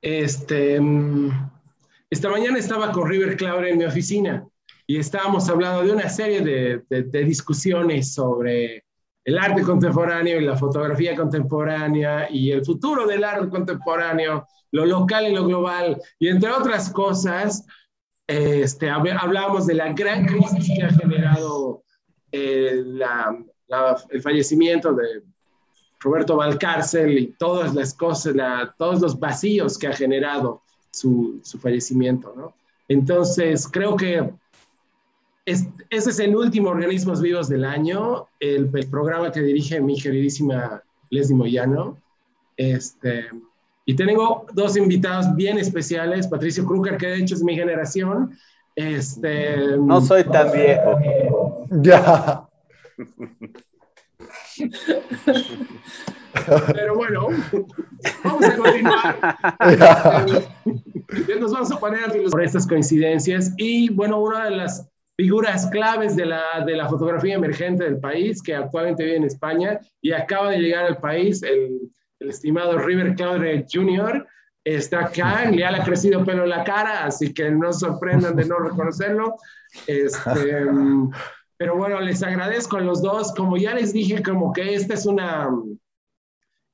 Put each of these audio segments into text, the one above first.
Este, mm, esta mañana estaba con River Claure en mi oficina y estábamos hablando de una serie de, discusiones sobre el arte contemporáneo y la fotografía contemporánea y el futuro del arte contemporáneo, lo local y lo global. Y entre otras cosas, este, hablábamos de la gran crisis que ha generado eh, el fallecimiento de Roberto Valcárcel y todas las cosas, todos los vacíos que ha generado su, fallecimiento, ¿no? Entonces, creo que ese es el último Organismos Vivos del año, el, programa que dirige mi queridísima Leslie Moyano. Este, y tengo dos invitados bien especiales, Patricio Kruger, que de hecho es mi generación. Este, no soy tan viejo. Ya. Pero bueno, vamos a continuar. Nos vamos a poner por estas coincidencias. Y bueno, una de las figuras claves de la, de la fotografía emergente del país, que actualmente vive en España y acaba de llegar al país, el, estimado River Claudio Jr., está acá, le ha crecido pelo en la cara, así que no sorprendan de no reconocerlo. Este, Pero bueno, les agradezco a los dos. Como ya les dije, como que este es una,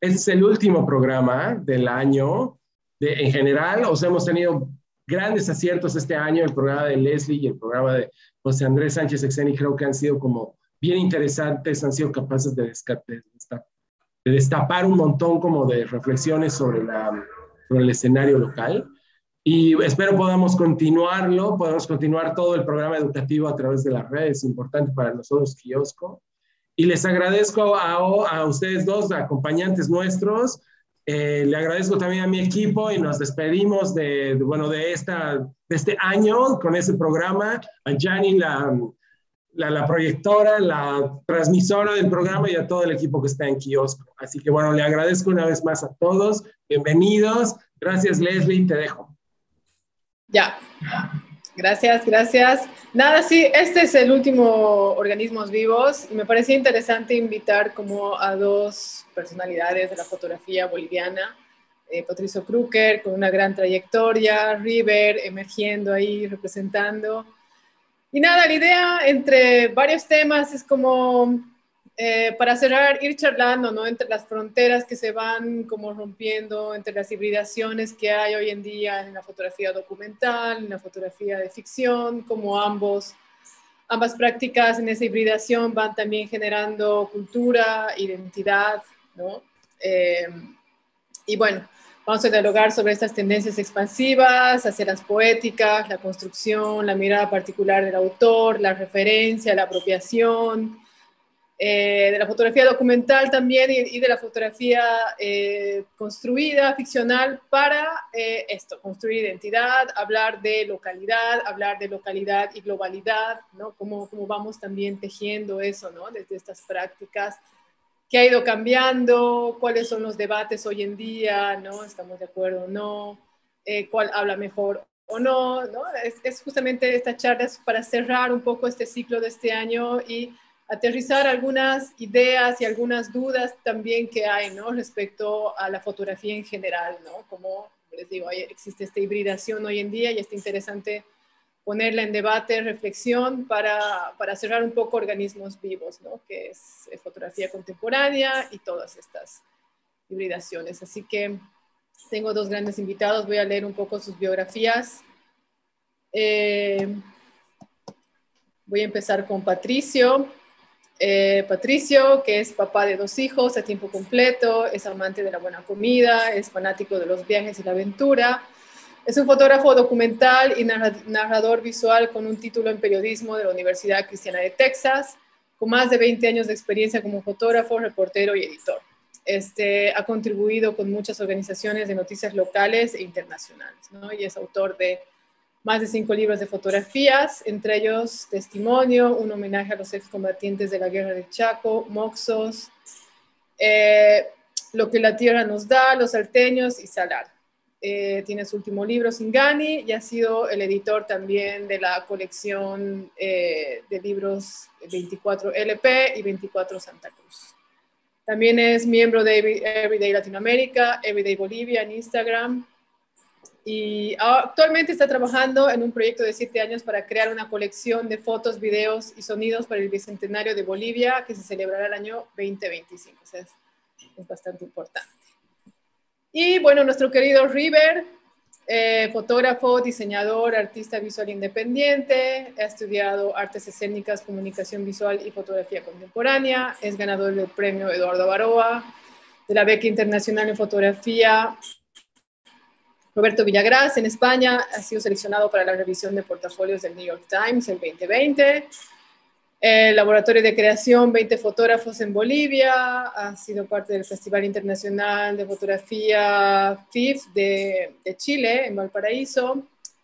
es el último programa del año en general. hemos tenido grandes aciertos este año. El programa de Leslie y el programa de José Andrés Sánchez Exeni creo que han sido como bien interesantes, han sido capaces de, de destapar un montón como de reflexiones sobre, sobre el escenario local. Y espero podamos continuarlo, podamos continuar todo el programa educativo a través de las redes, importante para nosotros, Kiosco. Y les agradezco a, ustedes dos, acompañantes nuestros. Eh, le agradezco también a mi equipo y nos despedimos de, bueno, de, esta, de este año con ese programa. A Jani, la, la, la, proyectora, la transmisora del programa y a todo el equipo que está en Kiosco. Así que bueno, le agradezco una vez más a todos. Bienvenidos. Gracias, Leslie. Te dejo. Ya. Gracias, gracias. Nada, sí, este es el último Organismos Vivos y me parecía interesante invitar como a dos personalidades de la fotografía boliviana. Eh, Patricio Kruger, con una gran trayectoria, River emergiendo ahí, representando. Y nada, la idea entre varios temas es como eh, para cerrar, ir charlando, ¿no? Entre las fronteras que se van como rompiendo, entre las hibridaciones que hay hoy en día en la fotografía documental, en la fotografía de ficción, como ambos, ambas prácticas en esa hibridación van también generando cultura, identidad, eh, y bueno, vamos a dialogar sobre estas tendencias expansivas hacia las poéticas, la construcción, la mirada particular del autor, la referencia, la apropiación, eh, de la fotografía documental también y, de la fotografía eh, construida, ficcional, para eh, esto, construir identidad, hablar de localidad, hablar de localidad y globalidad, ¿no? Cómo, cómo vamos también tejiendo eso, ¿no? Desde estas prácticas, qué ha ido cambiando, cuáles son los debates hoy en día, ¿no? ¿Estamos de acuerdo o no? ¿Cuál habla mejor o no, ¿no? Es, es justamente esta charla es para cerrar un poco este ciclo de este año y aterrizar algunas ideas y algunas dudas también que hay, ¿no? Respecto a la fotografía en general, ¿no? Como les digo, existe esta hibridación hoy en día y está interesante ponerla en debate, reflexión, para, para cerrar un poco organismos vivos, ¿no? Que es eh, fotografía contemporánea y todas estas hibridaciones. Así que tengo dos grandes invitados, voy a leer un poco sus biografías. Eh, voy a empezar con Patricio. Eh, Patricio, que es papá de dos hijos a tiempo completo, es amante de la buena comida, es fanático de los viajes y la aventura. Es un fotógrafo documental y narrador visual con un título en periodismo de la Universidad Cristiana de Texas, con más de 20 años de experiencia como fotógrafo, reportero y editor. Este, ha contribuido con muchas organizaciones de noticias locales e internacionales y es autor de más de cinco libros de fotografías, entre ellos Testimonio, un homenaje a los excombatientes de la Guerra de Chaco, Moxos, eh, Lo que la Tierra nos da, Los arteños y Salar. Eh, tiene su último libro, Singani, y ha sido el editor también de la colección eh, de libros 24 LP y 24 Santa Cruz. También es miembro de Everyday Latinoamérica, Everyday Bolivia en Instagram, y actualmente está trabajando en un proyecto de siete años para crear una colección de fotos, videos y sonidos para el Bicentenario de Bolivia que se celebrará el año 2025. O sea, es, bastante importante. Y bueno, nuestro querido River, eh, fotógrafo, diseñador, artista visual independiente, ha estudiado artes escénicas, comunicación visual y fotografía contemporánea, es ganador del premio Eduardo Baroa, de la Beca Internacional en Fotografía Roberto Villagrás, en España ha sido seleccionado para la revisión de portafolios del New York Times en 2020. El Laboratorio de Creación 20 Fotógrafos en Bolivia ha sido parte del Festival Internacional de Fotografía FIF de, Chile, en Valparaíso.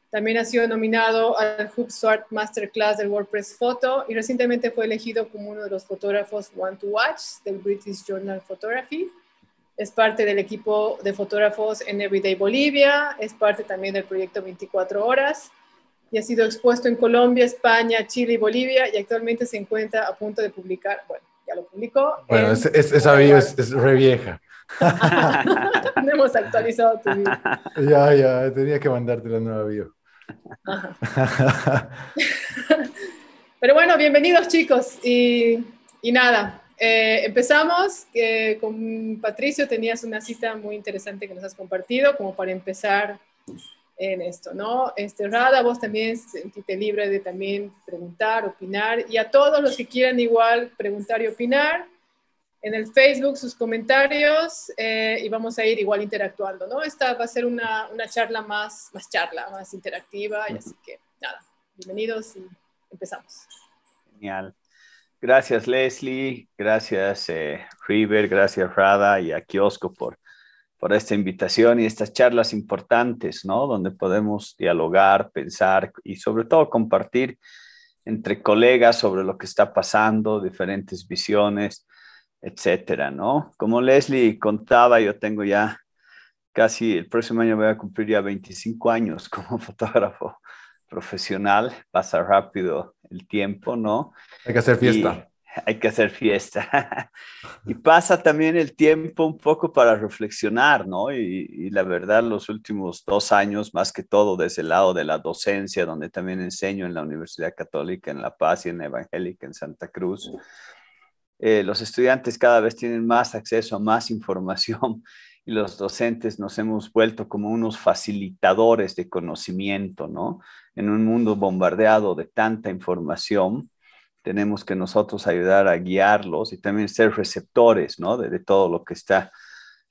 También ha sido nominado al Art Masterclass del WordPress Photo y recientemente fue elegido como uno de los fotógrafos One to Watch del British Journal of Photography es parte del equipo de fotógrafos en Everyday Bolivia, es parte también del proyecto 24 Horas y ha sido expuesto en Colombia, España, Chile y Bolivia y actualmente se encuentra a punto de publicar, bueno, ya lo publicó. Bueno, esa es, es, re vieja. no hemos actualizado tu Ya, ya, tenía que mandarte la nueva bio. Pero bueno, bienvenidos chicos y, y nada, eh, empezamos que con Patricio, tenías una cita muy interesante que nos has compartido, como para empezar en esto, ¿no? Este, Rada, vos también sentiste libre de también preguntar, opinar, y a todos los que quieran igual preguntar y opinar, en el Facebook sus comentarios eh, y vamos a ir igual interactuando, ¿no? Esta va a ser una, una charla más, más charla, más interactiva, y así que nada, bienvenidos y empezamos. Genial. Gracias Leslie, gracias eh, River, gracias Rada y a Kiosco por, por esta invitación y estas charlas importantes, ¿no? Donde podemos dialogar, pensar y sobre todo compartir entre colegas sobre lo que está pasando, diferentes visiones, etcétera, ¿no? Como Leslie contaba, yo tengo ya casi, el próximo año voy a cumplir ya 25 años como fotógrafo profesional, pasa rápido el tiempo, ¿no? Hay que hacer fiesta. hay que hacer fiesta. y pasa también el tiempo un poco para reflexionar, ¿no? Y, la verdad, los últimos dos años, más que todo desde el lado de la docencia, donde también enseño en la Universidad Católica, en La Paz y en Evangélica, en Santa Cruz. Eh, los estudiantes cada vez tienen más acceso a más información y los docentes nos hemos vuelto como unos facilitadores de conocimiento, ¿no? En un mundo bombardeado de tanta información, tenemos que nosotros ayudar a guiarlos y también ser receptores, ¿no? De, todo lo que, está,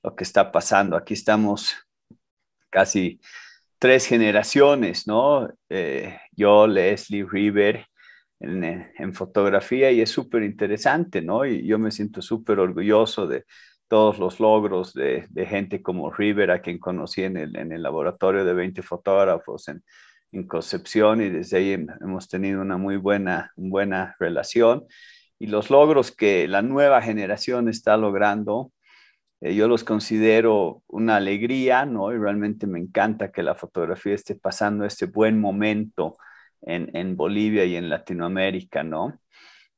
lo que está pasando. Aquí estamos casi tres generaciones, ¿no? Eh, yo, Leslie, River, en, eh, fotografía y es súper interesante, ¿no? Y yo me siento súper orgulloso de, todos los logros de, gente como Rivera que quien conocí en el, laboratorio de 20 fotógrafos en, Concepción, y desde ahí hemos tenido una muy buena, relación. Y los logros que la nueva generación está logrando, eh, yo los considero una alegría, ¿no? Y realmente me encanta que la fotografía esté pasando este buen momento en, en Bolivia y en Latinoamérica, ¿no?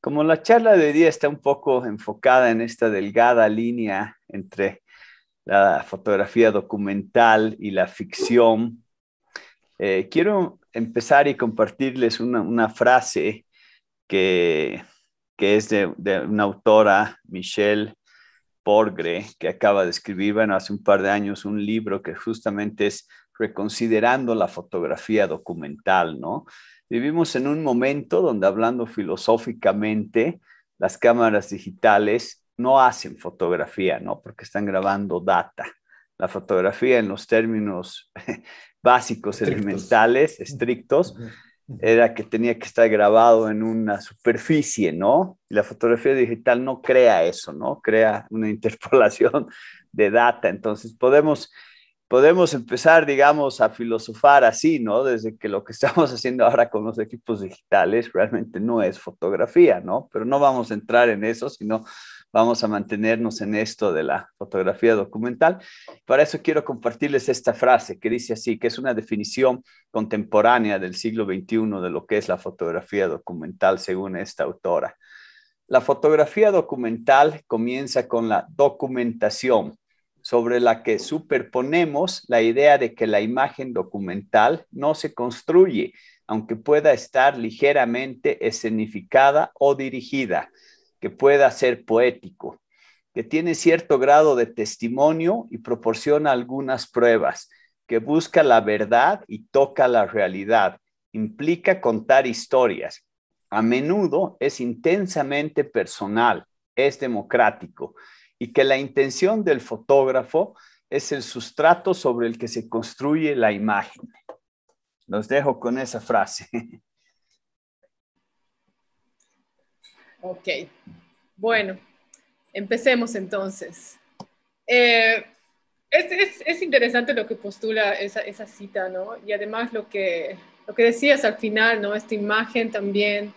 Como la charla de hoy día está un poco enfocada en esta delgada línea entre la fotografía documental y la ficción, eh, quiero empezar y compartirles una, frase que, es de, una autora, Michelle Porgre, que acaba de escribir, hace un par de años un libro que justamente es reconsiderando la fotografía documental, ¿no? Vivimos en un momento donde hablando filosóficamente, las cámaras digitales no hacen fotografía, ¿no? Porque están grabando data. La fotografía en los términos básicos, elementales, estrictos, era que tenía que estar grabado en una superficie, ¿no? Y la fotografía digital no crea eso, ¿no? Crea una interpolación de data. Entonces podemos podemos empezar, digamos, a filosofar así, ¿no? Desde que lo que estamos haciendo ahora con los equipos digitales realmente no es fotografía, ¿no? Pero no vamos a entrar en eso, sino vamos a mantenernos en esto de la fotografía documental. Para eso quiero compartirles esta frase que dice así, que es una definición contemporánea del siglo XXI de lo que es la fotografía documental, según esta autora. La fotografía documental comienza con la documentación sobre la que superponemos la idea de que la imagen documental no se construye, aunque pueda estar ligeramente escenificada o dirigida, que pueda ser poético, que tiene cierto grado de testimonio y proporciona algunas pruebas, que busca la verdad y toca la realidad, implica contar historias. A menudo es intensamente personal, es democrático y que la intención del fotógrafo es el sustrato sobre el que se construye la imagen. Los dejo con esa frase. Ok, bueno, empecemos entonces. Eh, es, interesante lo que postula esa, cita, ¿no? Y además lo que, lo que decías al final, ¿no? Esta imagen también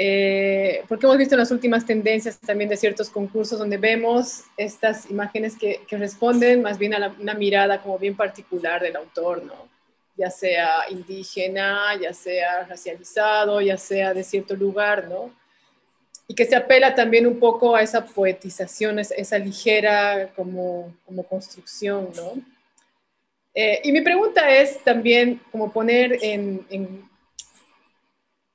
eh, porque hemos visto en las últimas tendencias también de ciertos concursos donde vemos estas imágenes que, responden más bien a una mirada como bien particular del autor, ¿no? ya sea indígena, ya sea racializado, ya sea de cierto lugar, ¿no? Y que se apela también un poco a esa poetización, esa, ligera como, construcción, ¿no? Eh, y mi pregunta es también como poner en, en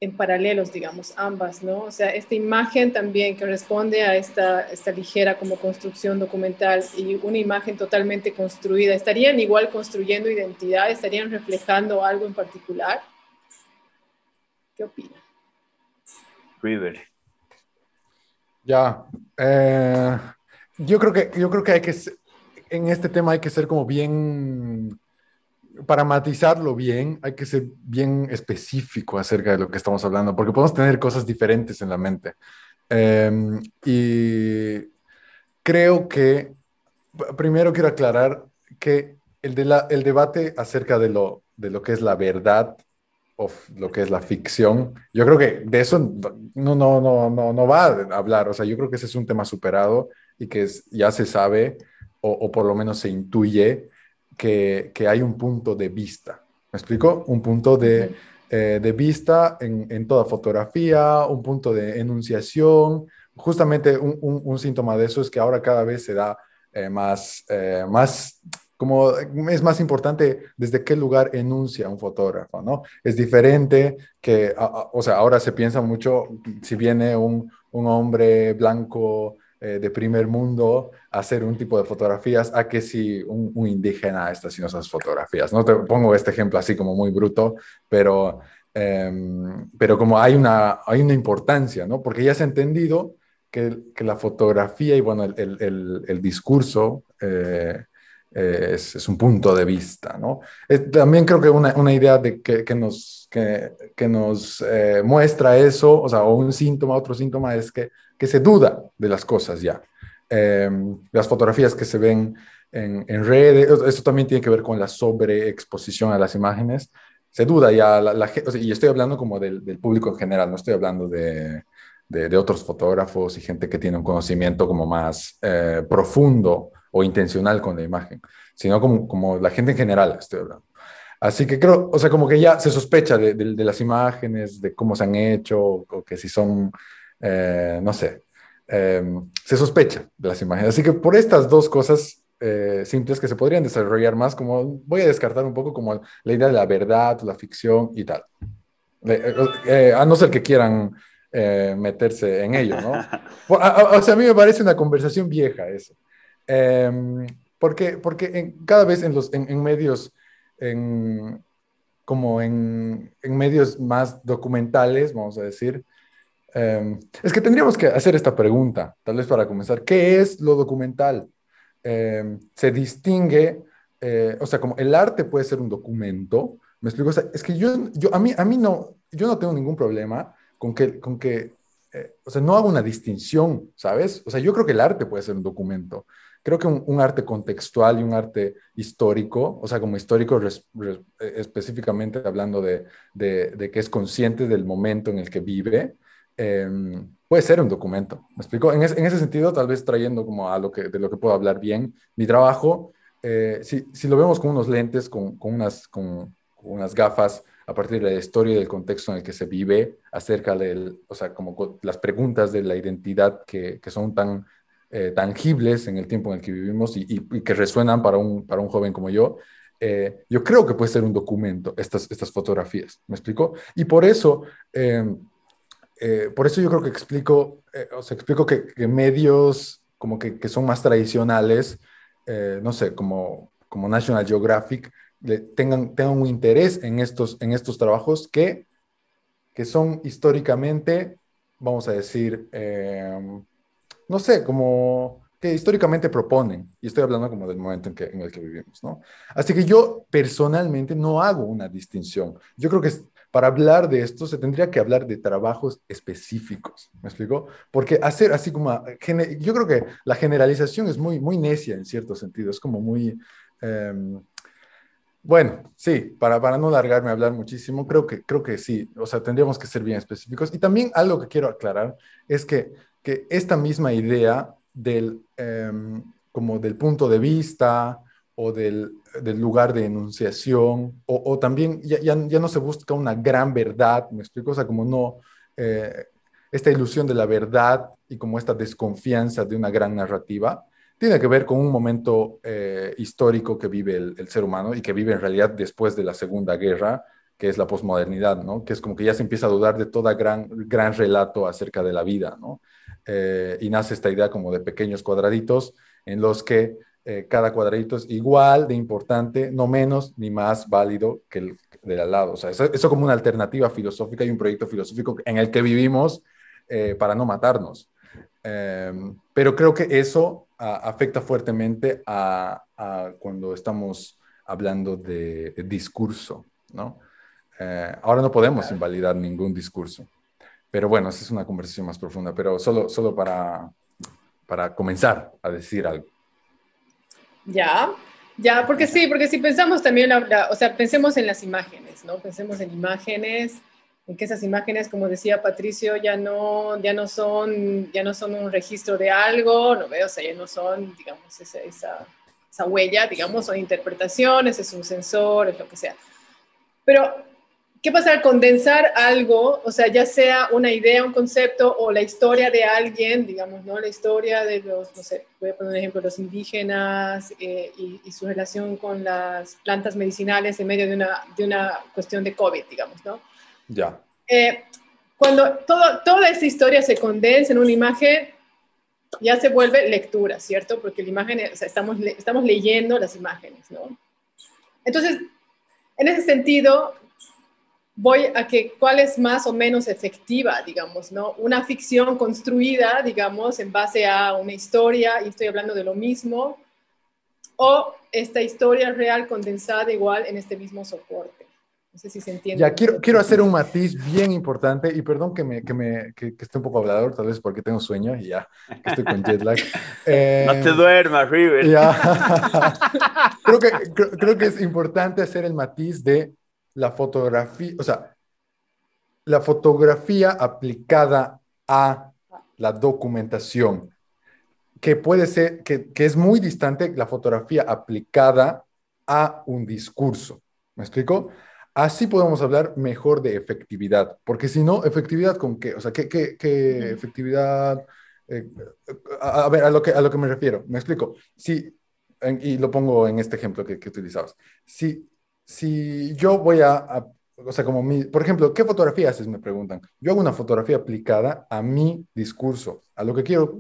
en paralelos, digamos, ambas, ¿no? O sea, esta imagen también que responde a esta, esta ligera como construcción documental y una imagen totalmente construida, ¿estarían igual construyendo identidad? ¿Estarían reflejando algo en particular? ¿Qué opina? River. Ya. Eh, yo, creo que, yo creo que hay que, en este tema hay que ser como bien para matizarlo bien, hay que ser bien específico acerca de lo que estamos hablando, porque podemos tener cosas diferentes en la mente. Em, y creo que, primero quiero aclarar que el, debate acerca de lo, que es la verdad o lo que es la ficción, yo creo que de eso no, no, no, no, no va a hablar, o sea, yo creo que ese es un tema superado y que ya se sabe, o por lo menos se intuye, que, hay un punto de vista. ¿Me explico? Un punto de, eh, vista en, toda fotografía, un punto de enunciación. Justamente un, síntoma de eso es que ahora cada vez se da eh, más, eh, más, como es más importante desde qué lugar enuncia un fotógrafo, ¿no? Es diferente que, o sea, ahora se piensa mucho si viene un hombre blanco eh, de primer mundo hacer un tipo de fotografías a que si un, indígena está haciendo esas fotografías. No te pongo este ejemplo así como muy bruto, pero, em, pero como hay una, hay una importancia, ¿no? Porque ya se ha entendido que, la fotografía y bueno, el, discurso... Eh, eh, es, un punto de vista, ¿no? también creo que una, idea de que, nos, nos muestra eso, o sea, o un síntoma, otro síntoma es que se duda de las cosas ya. Em, las fotografías que se ven en, redes, eso también tiene que ver con la sobreexposición a las imágenes. Se duda ya, la, gente y estoy hablando como del, público en general, no estoy hablando de, de, otros fotógrafos y gente que tiene un conocimiento como más eh, profundo o intencional con la imagen, sino como, como la gente en general estoy hablando. Así que creo, o sea, como que ya se sospecha de las imágenes, de cómo se han hecho, o que si son eh, no sé, em, se sospecha de las imágenes. Así que por estas dos cosas eh, simples que se podrían desarrollar más, como voy a descartar un poco como la idea de la verdad, la ficción y tal. Eh, a no ser que quieran meterse en ello, ¿no? O, sea, a mí me parece una conversación vieja eso. Em, porque porque cada vez en, los, medios, como en, en, medios más documentales, vamos a decir, Em, es que tendríamos que hacer esta pregunta, tal vez para comenzar. ¿Qué es lo documental? Em, se distingue, eh, o sea, como el arte puede ser un documento, ¿me explico? es que yo, a, mí, no, yo no tengo ningún problema con que, con que eh, o sea, no hago una distinción, ¿sabes? O sea, yo creo que el arte puede ser un documento. Creo que un, arte contextual y un arte histórico, o sea, como histórico eh, específicamente hablando de, que es consciente del momento en el que vive, Em, puede ser un documento. ¿Me explico? En, ese sentido, tal vez trayendo como a lo que, de lo que puedo hablar bien, mi trabajo, eh, si, si, lo vemos con unos lentes, con, unas, con, unas gafas, a partir de la historia y del contexto en el que se vive, acerca de, o sea, como las preguntas de la identidad que, que son tan eh, tangibles en el tiempo en el que vivimos y, que resuenan para un, para un joven como yo, eh, yo creo que puede ser un documento estas, estas fotografías, ¿me explico? Y por eso... Em, eh, por eso yo creo que explico, eh, explico que, medios como que, son más tradicionales, eh, no sé, como, como National Geographic, tengan, tengan un interés en estos, en estos trabajos que, que son históricamente, vamos a decir, em, no sé, como que históricamente proponen, y estoy hablando como del momento en, en el que vivimos, ¿no? Así que yo personalmente no hago una distinción. Yo creo que para hablar de esto se tendría que hablar de trabajos específicos, ¿me explico? Porque hacer así como, ah, yo creo que la generalización es muy, muy necia en cierto sentido, es como muy, em, bueno, sí, para, para no largarme a hablar muchísimo, creo que, creo que sí, o sea, tendríamos que ser bien específicos. Y también algo que quiero aclarar es que, esta misma idea del, em, como del punto de vista, o del, lugar de enunciación, o, también ya, no se busca una gran verdad, me explico, o sea, como no, eh, esta ilusión de la verdad y como esta desconfianza de una gran narrativa, tiene que ver con un momento eh, histórico que vive el, ser humano y que vive en realidad después de la Segunda Guerra, que es la posmodernidad, ¿no? Que es como que ya se empieza a dudar de todo gran, gran relato acerca de la vida, ¿no? Eh, y nace esta idea como de pequeños cuadraditos en los que eh, cada cuadradito es igual de importante, no menos ni más válido que el del al lado. O sea, eso, es como una alternativa filosófica y un proyecto filosófico en el que vivimos eh, para no matarnos. Em, pero creo que eso afecta fuertemente a, cuando estamos hablando de, discurso, ¿no? Eh, ahora no podemos invalidar ningún discurso. Pero bueno, esa es una conversación más profunda, pero solo, solo para, para comenzar a decir algo. Ya, ya, porque sí, porque si pensamos también, o sea, pensemos en las imágenes, ¿no? Pensemos en imágenes, en que esas imágenes, como decía Patricio, ya no, ya no, son, ya no son un registro de algo, ¿no veo? O sea, ya no son, digamos, esa, esa, esa huella, digamos, son interpretaciones, es un sensor, es lo que sea. Pero ¿Qué pasa condensar algo, o sea, ya sea una idea, un concepto o la historia de alguien, digamos, ¿no? La historia de los, no sé, voy a poner un ejemplo, los indígenas eh, y, su relación con las plantas medicinales en medio de una, de una cuestión de COVID, digamos, ¿no? Ya. Eh, cuando todo, toda esa historia se condensa en una imagen, ya se vuelve lectura, ¿cierto? Porque la imagen, o sea, estamos, estamos leyendo las imágenes, ¿no? Entonces, en ese sentido, voy a que cuál es más o menos efectiva, digamos, ¿no? Una ficción construida, digamos, en base a una historia, y estoy hablando de lo mismo, o esta historia real condensada igual en este mismo soporte. No sé si se entiende. Ya, quiero, quiero hacer un matiz bien importante, y perdón que, me, que, me, que, esté un poco hablador, tal vez porque tengo sueño y ya, estoy con jet lag. no te em, duermas, River. creo, que, creo que es importante hacer el matiz de la fotografía, o sea, la fotografía aplicada a la documentación, que puede ser, que, es muy distante la fotografía aplicada a un discurso. ¿Me explico? Así podemos hablar mejor de efectividad, porque si no, efectividad con qué, o sea, ¿qué, efectividad? Eh, a, ver, a lo, que, a lo que me refiero, me explico. Sí, y lo pongo en este ejemplo que, que utilizabas, sí si yo voy a, o sea, como mi, por ejemplo, ¿qué fotografía haces? Me preguntan. Yo hago una fotografía aplicada a mi discurso, a lo que quiero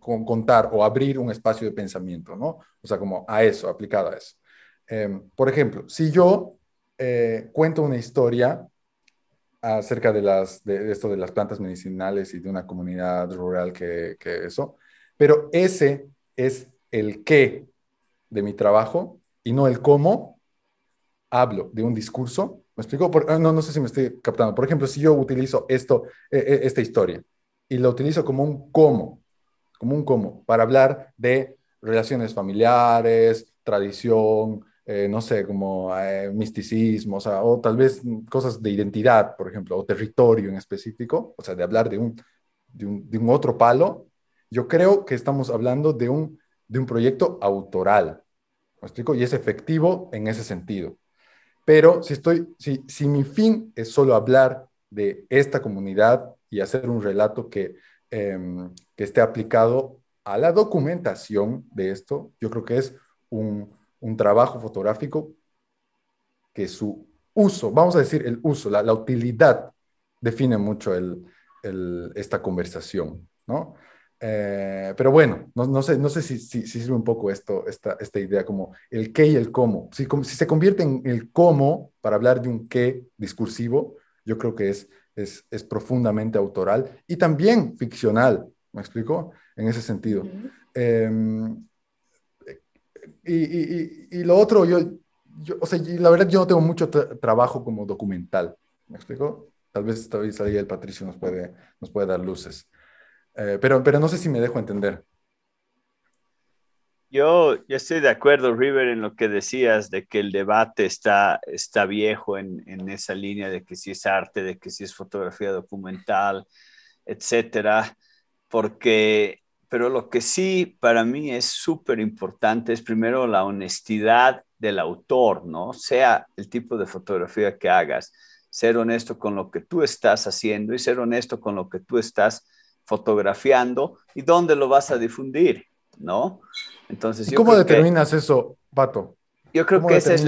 contar o abrir un espacio de pensamiento, ¿no? O sea, como a eso, aplicado a eso. Em, por ejemplo, si yo eh, cuento una historia acerca de, las, de esto de las plantas medicinales y de una comunidad rural que, que eso, pero ese es el qué de mi trabajo y no el cómo, hablo de un discurso, ¿me explico? Ah, no, no sé si me estoy captando. Por ejemplo, si yo utilizo esto, eh, eh, esta historia y la utilizo como un cómo, como un cómo, para hablar de relaciones familiares, tradición, eh, no sé, como misticismo, o, o tal vez cosas de identidad, por ejemplo, o territorio en específico, o sea, de hablar de un, de un, de un otro palo, yo creo que estamos hablando de un, de un proyecto autoral, ¿me explico? Y es efectivo en ese sentido. Pero si, estoy, si, mi fin es solo hablar de esta comunidad y hacer un relato que, em, que esté aplicado a la documentación de esto, yo creo que es un, trabajo fotográfico que su uso, vamos a decir el uso, la, utilidad define mucho esta conversación, ¿no? Eh, pero bueno, no, no, sé, no sé si, sirve un poco esto, esta, esta idea como el qué y el cómo. Si, si, se convierte en el cómo para hablar de un qué discursivo, yo creo que es, es, es profundamente autoral y también ficcional, ¿me explico? En ese sentido. Em, y, y, y, lo otro, yo, yo o sea, la verdad yo no tengo mucho trabajo como documental, ¿me explico? Tal vez, ahí el Patricio nos puede, nos puede dar luces. Eh, pero, no sé si me dejo entender. Yo, yo, estoy de acuerdo, River, en lo que decías de que el debate está, viejo en, esa línea de que si es arte, de que si es fotografía documental, etcétera, porque, pero lo que sí para mí es súper importante es primero la honestidad del autor, ¿no? Sea el tipo de fotografía que hagas, ser honesto con lo que tú estás haciendo y ser honesto con lo que tú estás fotografiando y dónde lo vas a difundir, ¿no? Entonces, ¿Cómo determinas eso, Pato? Yo creo que es, esa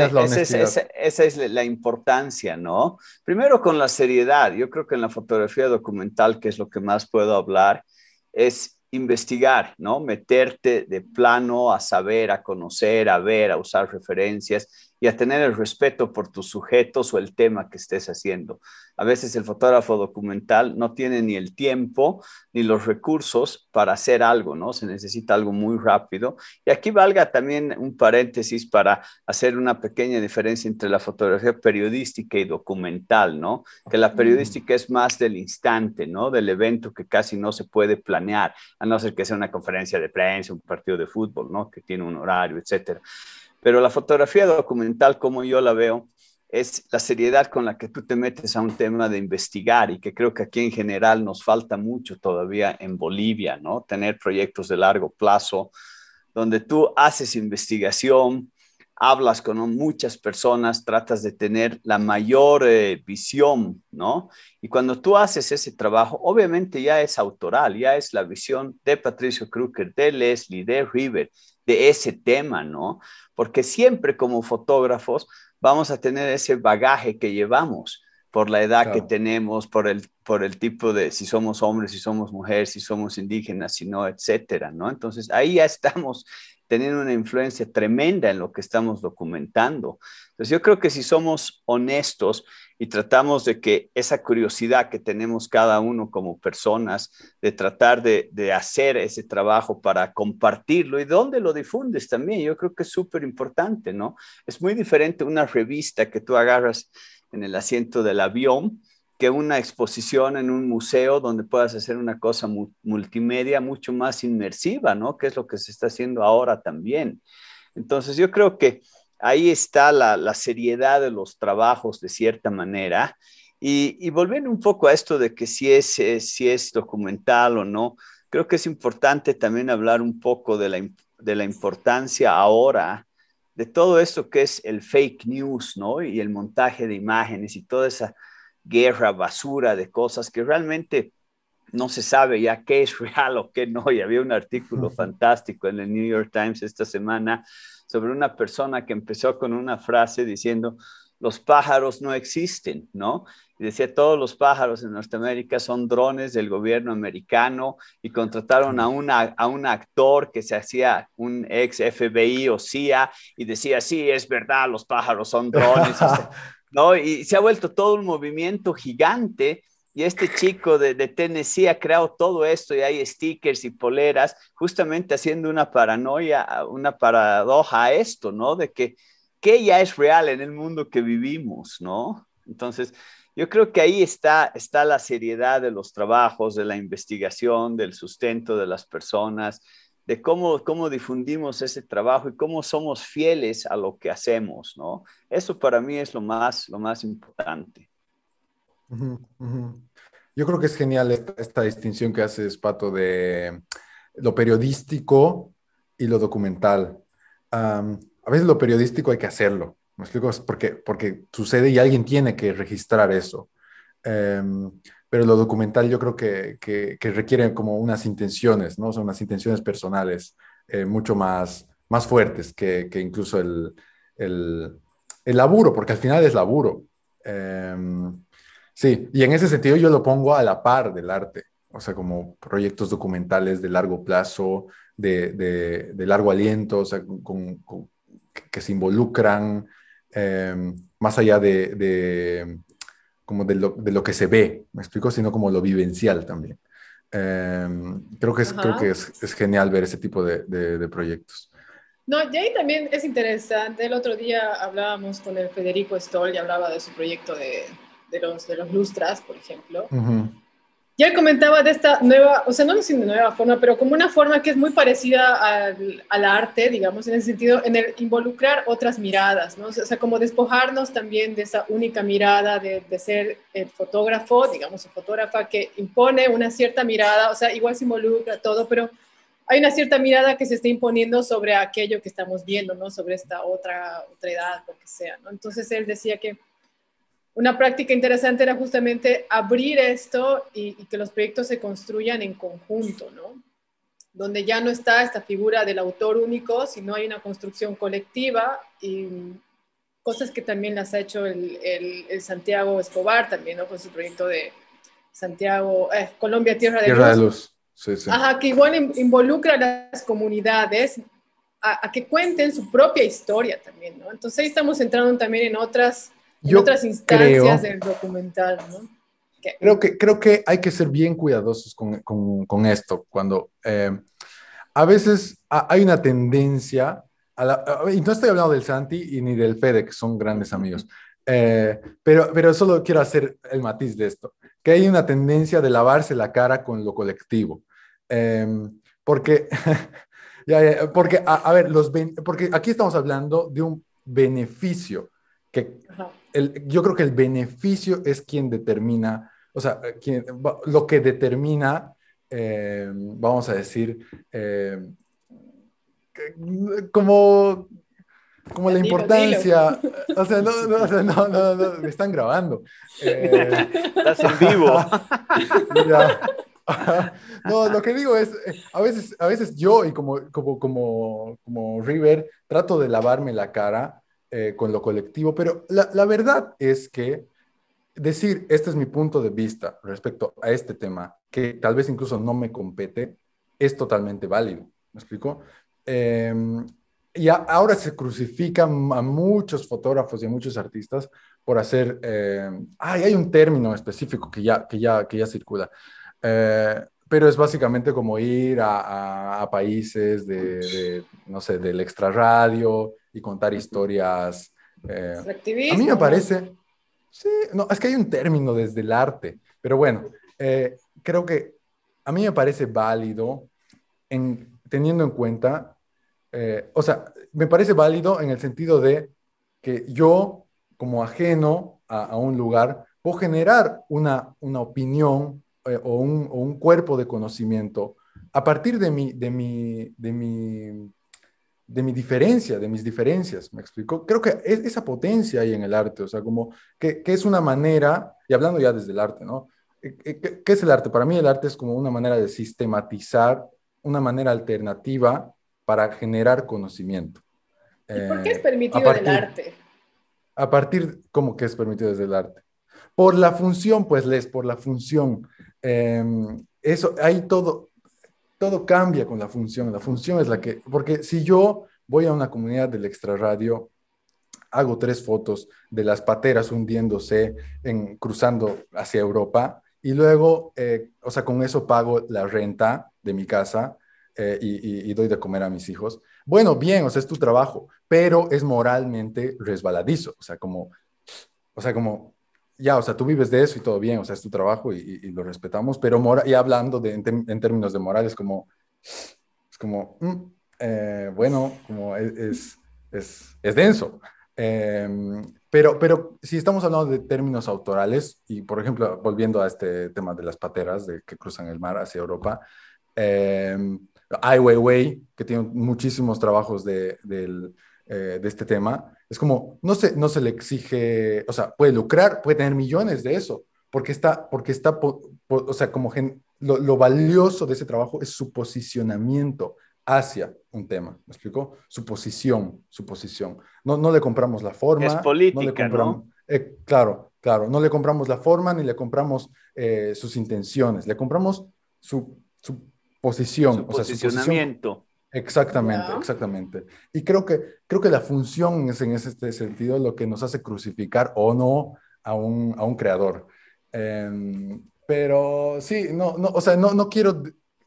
es, la, importancia, ¿no? Primero con la seriedad. Yo creo que en la fotografía documental, que es lo que más puedo hablar, es investigar, ¿no? Meterte de plano a saber, a conocer, a ver, a usar referencias y a tener el respeto por tus sujetos o el tema que estés haciendo. A veces el fotógrafo documental no tiene ni el tiempo ni los recursos para hacer algo, ¿no? Se necesita algo muy rápido. Y aquí valga también un paréntesis para hacer una pequeña diferencia entre la fotografía periodística y documental, ¿no? Que la periodística es más del instante, ¿no? Del evento que casi no se puede planear, a no ser que sea una conferencia de prensa, un partido de fútbol, ¿no? Que tiene un horario, etcétera. Pero la fotografía documental, como yo la veo, es la seriedad con la que tú te metes a un tema de investigar y que creo que aquí en general nos falta mucho todavía en Bolivia, ¿no? Tener proyectos de largo plazo donde tú haces investigación, hablas con muchas personas, tratas de tener la mayor eh, visión, ¿no? Y cuando tú haces ese trabajo, obviamente ya es autoral, ya es la visión de Patricio Kruger, de Leslie, de River, de ese tema, ¿no? Porque siempre como fotógrafos vamos a tener ese bagaje que llevamos por la edad que tenemos, por el, por el tipo de si somos hombres, si somos mujeres, si somos indígenas, si no, etcétera, ¿no? Entonces ahí ya estamos tener una influencia tremenda en lo que estamos documentando. Entonces yo creo que si somos honestos y tratamos de que esa curiosidad que tenemos cada uno como personas, de tratar de, hacer ese trabajo para compartirlo y dónde lo difundes también, yo creo que es súper importante, ¿no? Es muy diferente una revista que tú agarras en el asiento del avión que una exposición en un museo donde puedas hacer una cosa multimedia mucho más inmersiva, ¿no? Que es lo que se está haciendo ahora también. Entonces, yo creo que ahí está la, seriedad de los trabajos de cierta manera. Y, volviendo un poco a esto de que si es, si es documental o no, creo que es importante también hablar un poco de la, de la importancia ahora de todo esto que es el fake news, ¿no? Y el montaje de imágenes y toda esa guerra, basura de cosas que realmente no se sabe ya qué es real o qué no. Y había un artículo fantástico en el New York Times esta semana sobre una persona que empezó con una frase diciendo, los pájaros no existen, ¿no? Y decía, todos los pájaros en Norteamérica son drones del gobierno americano y contrataron a, a un actor que se hacía un ex FBI o CIA y decía, sí, es verdad, los pájaros son drones. ¿no? Y se ha vuelto todo un movimiento gigante. Y este chico de, de, Tennessee ha creado todo esto y hay stickers y poleras, justamente haciendo una paranoia, una paradoja a esto, ¿no? De que, ¿qué ya es real en el mundo que vivimos, ¿no? Entonces, yo creo que ahí está, está la seriedad de los trabajos, de la investigación, del sustento de las personas, de cómo, cómo difundimos ese trabajo y cómo somos fieles a lo que hacemos, ¿no? Eso para mí es lo más, lo más importante. Yo creo que es genial esta, distinción que haces, Pato, de lo periodístico y lo documental. a veces lo periodístico hay que hacerlo, ¿me explico? Porque, sucede y alguien tiene que registrar eso. Em, pero lo documental yo creo que, que, requiere como unas intenciones, ¿no? Son unas intenciones personales eh, mucho más, más fuertes que, incluso el, laburo, porque al final es laburo. Em, sí, y en ese sentido yo lo pongo a la par del arte, o sea, como proyectos documentales de largo plazo, de, de, largo aliento, o sea, que se involucran em, más allá de como de lo, que se ve, me explico, sino como lo vivencial también. Em, creo que, es, creo que es, genial ver ese tipo de, proyectos. No, Jay también es interesante. El otro día hablábamos con el Federico Stoll y hablaba de su proyecto de, los, de los lustras, por ejemplo. Ajá. Ya comentaba de esta nueva, o sea, no es una nueva forma, pero como una forma que es muy parecida al, arte, digamos, en el sentido, en el involucrar otras miradas, ¿no? O sea, como despojarnos también de esa única mirada de, ser el fotógrafo, digamos, o fotógrafa que impone una cierta mirada, o sea, igual se involucra todo, pero hay una cierta mirada que se está imponiendo sobre aquello que estamos viendo, ¿no? Sobre esta otra, otra edad, lo que sea, ¿no? Entonces él decía que una práctica interesante era justamente abrir esto y, que los proyectos se construyan en conjunto, ¿no? Donde ya no está esta figura del autor único, sino hay una construcción colectiva y cosas que también las ha hecho el, Santiago Escobar también, ¿no? Con su proyecto de Santiago, eh, Colombia Tierra de Tierra Luz. Ajá, que igual involucra a las comunidades a que cuenten su propia historia también, ¿no? Entonces ahí estamos entrando también en otras en otras instancias del documental, ¿no? Creo que, creo que hay que ser bien cuidadosos con, esto, cuando eh, a veces hay una tendencia, a y no estoy hablando del Santi y ni del Fede, que son grandes amigos, eh, pero, pero solo quiero hacer el matiz de esto, que hay una tendencia de lavarse la cara con lo colectivo, em, porque, porque a, ver, los, porque aquí estamos hablando de un beneficio que yo creo que el beneficio es quien determina, o sea, quien, lo que determina, eh, vamos a decir, eh, como, como la importancia. O sea, no, no, no, no, me están grabando. Eh, Estás en vivo. no, lo que digo es, a veces, a veces yo y como, como, como, como River trato de lavarme la cara eh, con lo colectivo, pero la, la verdad es que decir, este es mi punto de vista respecto a este tema, que tal vez incluso no me compete, es totalmente válido. ¿Me explico? Em, y ahora se crucifican a muchos fotógrafos y a muchos artistas por hacer, em, hay un término específico que ya, que ya, que ya circula, eh, pero es básicamente como ir a, países de, de, no sé, del extrarradio, y contar historias. Eh, a mí me parece, sí, no, es que hay un término desde el arte, pero bueno, eh, creo que a mí me parece válido en, teniendo en cuenta, eh, o sea, me parece válido en el sentido de que yo, como ajeno a, un lugar, puedo generar una, una opinión o un, cuerpo de conocimiento a partir de mi, de mi, de mi de mi diferencia, de mis diferencias, ¿me explicó. Creo que esa potencia hay en el arte, o sea, como que, es una manera, y hablando ya desde el arte, ¿no? Eh, eh, ¿Qué, es el arte? Para mí el arte es como una manera de sistematizar, una manera alternativa para generar conocimiento. ¿Y por qué es eh, permitido el el arte? A partir, ¿cómo que es permitido desde el arte? Por la función, pues, Les, por la función. Em, eso, hay todo, todo cambia con la función. La función es la que, porque si yo voy a una comunidad del extrarradio, hago tres fotos de las pateras hundiéndose, en, cruzando hacia Europa, y luego, eh, o sea, con eso pago la renta de mi casa eh, y, doy de comer a mis hijos. Bueno, bien, o sea, es tu trabajo, pero es moralmente resbaladizo, o sea, como, o sea, como ya, o sea, tú vives de eso y todo bien, o sea, es tu trabajo y, lo respetamos, pero y hablando en, términos de moral, es como, es como, mm, eh, bueno, como e, es, es, es, denso. Em, pero, pero si estamos hablando de términos autorales, y por ejemplo, volviendo a este tema de las pateras de, que cruzan el mar hacia Europa, eh, Ai Weiwei, que tiene muchísimos trabajos del... Eh, de este tema, es como, no se, no se le exige, o sea, puede lucrar, puede tener millones de eso, porque está, porque está, o sea, como lo, valioso de ese trabajo es su posicionamiento hacia un tema, ¿me explico? Su posición, su posición. No, le compramos la forma. Es política, no, le compramos, eh, claro, claro, no le compramos la forma ni le compramos eh, sus intenciones, le compramos su, posición. Su posicionamiento. Exactamente, exactamente. Y creo que, creo que la función es en este sentido lo que nos hace crucificar o no a un, a un creador. Em, pero sí, no, no, o sea, no, no quiero,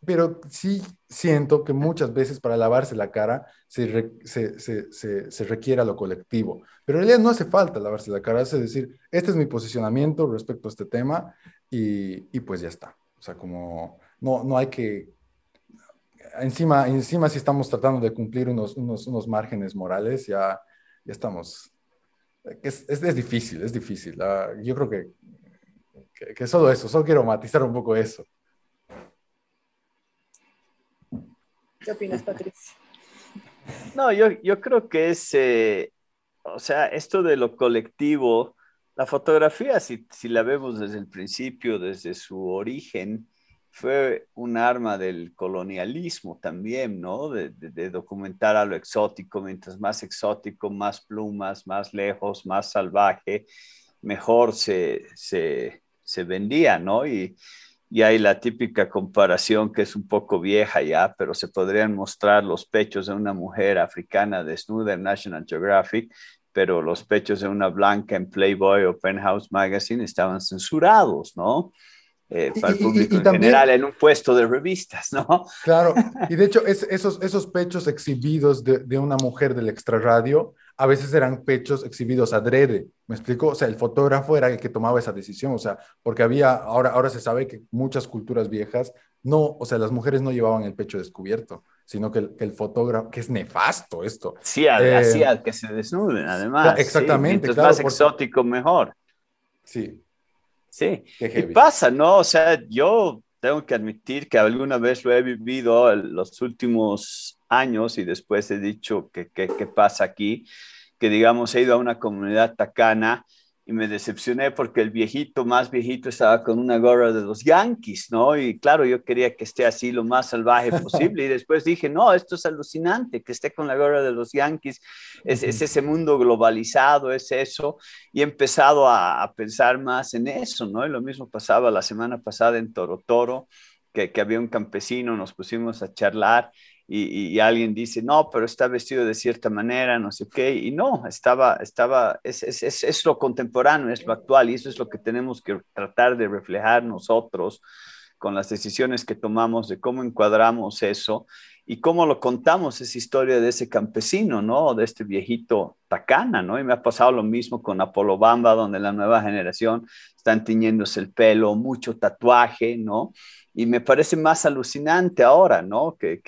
pero sí siento que muchas veces para lavarse la cara se, se, se, se, requiere a lo colectivo. Pero en realidad no hace falta lavarse la cara, es decir, este es mi posicionamiento respecto a este tema y, y pues ya está. O sea, como no, no hay que encima, encima si estamos tratando de cumplir unos, unos, unos márgenes morales, ya, ya estamos... Es, es, difícil, es difícil. yo creo que, que, solo eso, solo quiero matizar un poco eso. ¿Qué opinas, Patricia? No, yo, yo creo que es, eh, o sea, esto de lo colectivo, la fotografía, si, si la vemos desde el principio, desde su origen, fue un arma del colonialismo también, ¿no? De, documentar a lo exótico, mientras más exótico, más plumas, más lejos, más salvaje, mejor se, se, se vendía, ¿no? Y, y hay la típica comparación que es un poco vieja ya, pero se podrían mostrar los pechos de una mujer africana desnuda en National Geographic, pero los pechos de una blanca en Playboy o Penthouse Magazine estaban censurados, ¿no? eh, para el público en general en un puesto de revistas, ¿no? Claro, y de hecho es, esos, esos pechos exhibidos de, una mujer del extrarradio a veces eran pechos exhibidos adrede, ¿me explico? O sea, el fotógrafo era el que tomaba esa decisión, o sea, porque había, ahora, ahora se sabe que muchas culturas viejas, no, o sea, las mujeres no llevaban el pecho descubierto, sino que el, fotógrafo, que es nefasto esto. Sí, hacía eh, que se desnuden, además. Exactamente. Sí, más exótico, mejor. Sí, Sí, y pasa, ¿no? O sea, yo tengo que admitir que alguna vez lo he vivido en los últimos años y después he dicho que qué pasa aquí, que digamos he ido a una comunidad tacana y me decepcioné porque el viejito, más viejito, estaba con una gorra de los Yankees, ¿no? Y claro, yo quería que esté así lo más salvaje posible. Y después dije, no, esto es alucinante, que esté con la gorra de los Yankees. Es, ese mundo globalizado, es eso. Y he empezado a, pensar más en eso, ¿no? Y lo mismo pasaba la semana pasada en Toro Toro, que, que había un campesino, nos pusimos a charlar y, alguien dice, no, pero está vestido de cierta manera, no sé qué, y no, estaba, estaba, es, es lo contemporáneo, es lo actual, y eso es lo que tenemos que tratar de reflejar nosotros con las decisiones que tomamos de cómo encuadramos eso y cómo lo contamos esa historia de ese campesino, ¿no? De este viejito tacana, ¿no? Y me ha pasado lo mismo con Apolo Bamba, donde la nueva generación están tiñéndose el pelo, mucho tatuaje, ¿no? y me parece más alucinante ahora, ¿no? Que,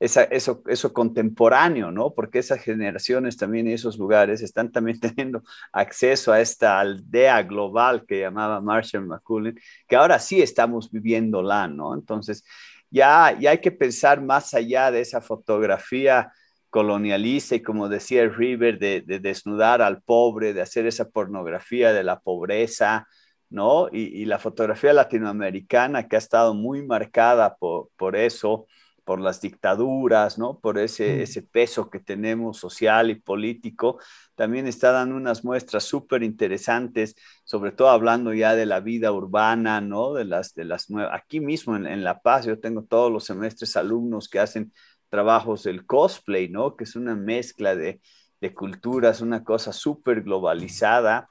eso, contemporáneo, ¿no? Porque esas generaciones también en esos lugares están también teniendo acceso a esta aldea global que llamaba Marshall McLuhan, que ahora sí estamos viviéndola, ¿no? Entonces, ya, ya hay que pensar más allá de esa fotografía colonialista y como decía River, de desnudar al pobre, de hacer esa pornografía de la pobreza, ¿no? Y, la fotografía latinoamericana que ha estado muy marcada por, eso, por las dictaduras, ¿no? Por mm. ese, peso que tenemos social y político, también está dando unas muestras súper interesantes, sobre todo hablando ya de la vida urbana, ¿no? De las, de las nuevas, aquí mismo en, La Paz, yo tengo todos los semestres alumnos que hacen trabajos del cosplay, ¿no? Que es una mezcla de, de culturas, una cosa súper globalizada.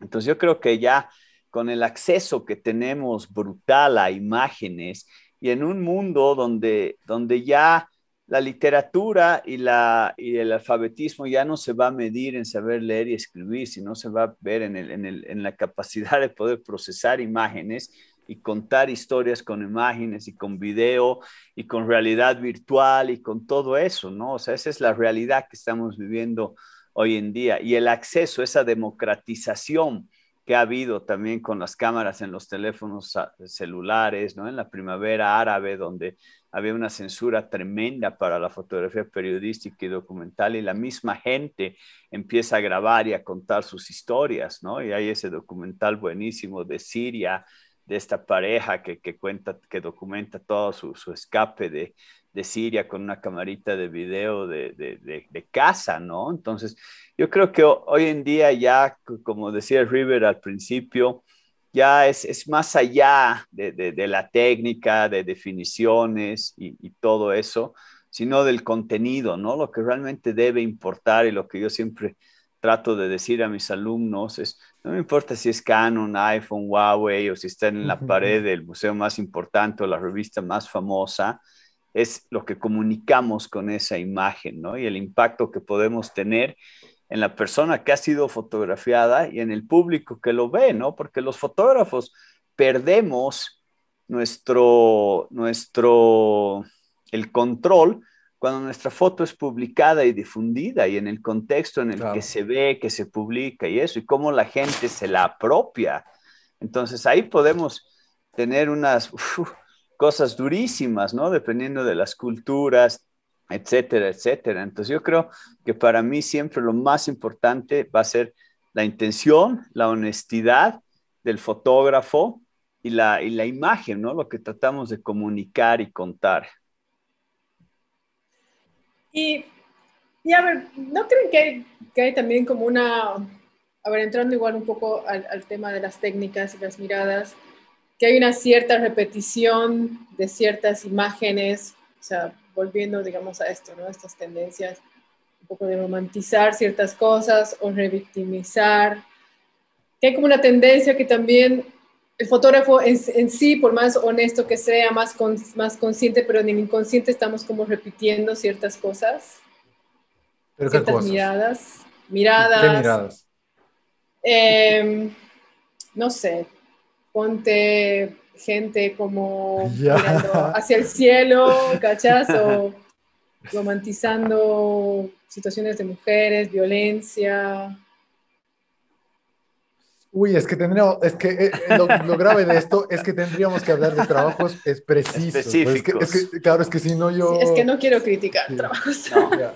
Entonces yo creo que ya con el acceso que tenemos brutal a imágenes y en un mundo donde, donde ya la literatura y, el alfabetismo ya no se va a medir en saber leer y escribir, sino se va a ver en, en la capacidad de poder procesar imágenes y contar historias con imágenes y con video y con realidad virtual y con todo eso, ¿no? O sea, esa es la realidad que estamos viviendo hoy en día y el acceso, esa democratización que ha habido también con las cámaras en los teléfonos ah, celulares, ¿no? En la primavera árabe, donde había una censura tremenda para la fotografía periodística y documental, y la misma gente empieza a grabar y a contar sus historias, ¿no? Y hay ese documental buenísimo de Siria, de esta pareja que, cuenta, que documenta todo su escape de, de Siria con una camarita de video de, casa, ¿no? Entonces, yo creo que hoy en día ya, como decía River al principio, ya es, más allá de, la técnica, de definiciones y, todo eso, sino del contenido, ¿no? Lo que realmente debe importar y lo que yo siempre trato de decir a mis alumnos es, no me importa si es Canon, iPhone, Huawei o si está en la pared del museo más importante o la revista más famosa, es lo que comunicamos con esa imagen, ¿no? Y el impacto que podemos tener en la persona que ha sido fotografiada y en el público que lo ve, ¿no? Porque los fotógrafos perdemos nuestro, nuestro, el control cuando nuestra foto es publicada y difundida y en el contexto en el que se ve, que se publica y eso, y cómo la gente se la apropia. Entonces ahí podemos tener unas, cosas durísimas, ¿no? Dependiendo de las culturas, etcétera, etcétera. Entonces yo creo que para mí siempre lo más importante va a ser la intención, la honestidad del fotógrafo y la, y la imagen, ¿no? Lo que tratamos de comunicar y contar. Y, a ver, ¿no creen que hay, que hay, también como una, a ver, entrando igual un poco al, al tema de las técnicas y las miradas, que hay una cierta repetición de ciertas imágenes, o sea, volviendo, digamos, a esto, ¿no? Estas tendencias, un poco de romantizar ciertas cosas o revictimizar, que hay como una tendencia que también el fotógrafo en, en, sí, por más honesto que sea, más, más consciente, pero en el inconsciente estamos como repitiendo ciertas cosas. ¿Pero ciertas qué miradas. Miradas. miradas? Em, no sé, ponte gente como mirando hacia el cielo, cachazo, romantizando situaciones de mujeres, violencia, Uy, es que tendríamos, es que eh, eh, lo, grave de esto es que tendríamos que hablar de trabajos es Específicos. Es que, claro, es que si no yo. es que no quiero criticar trabajos.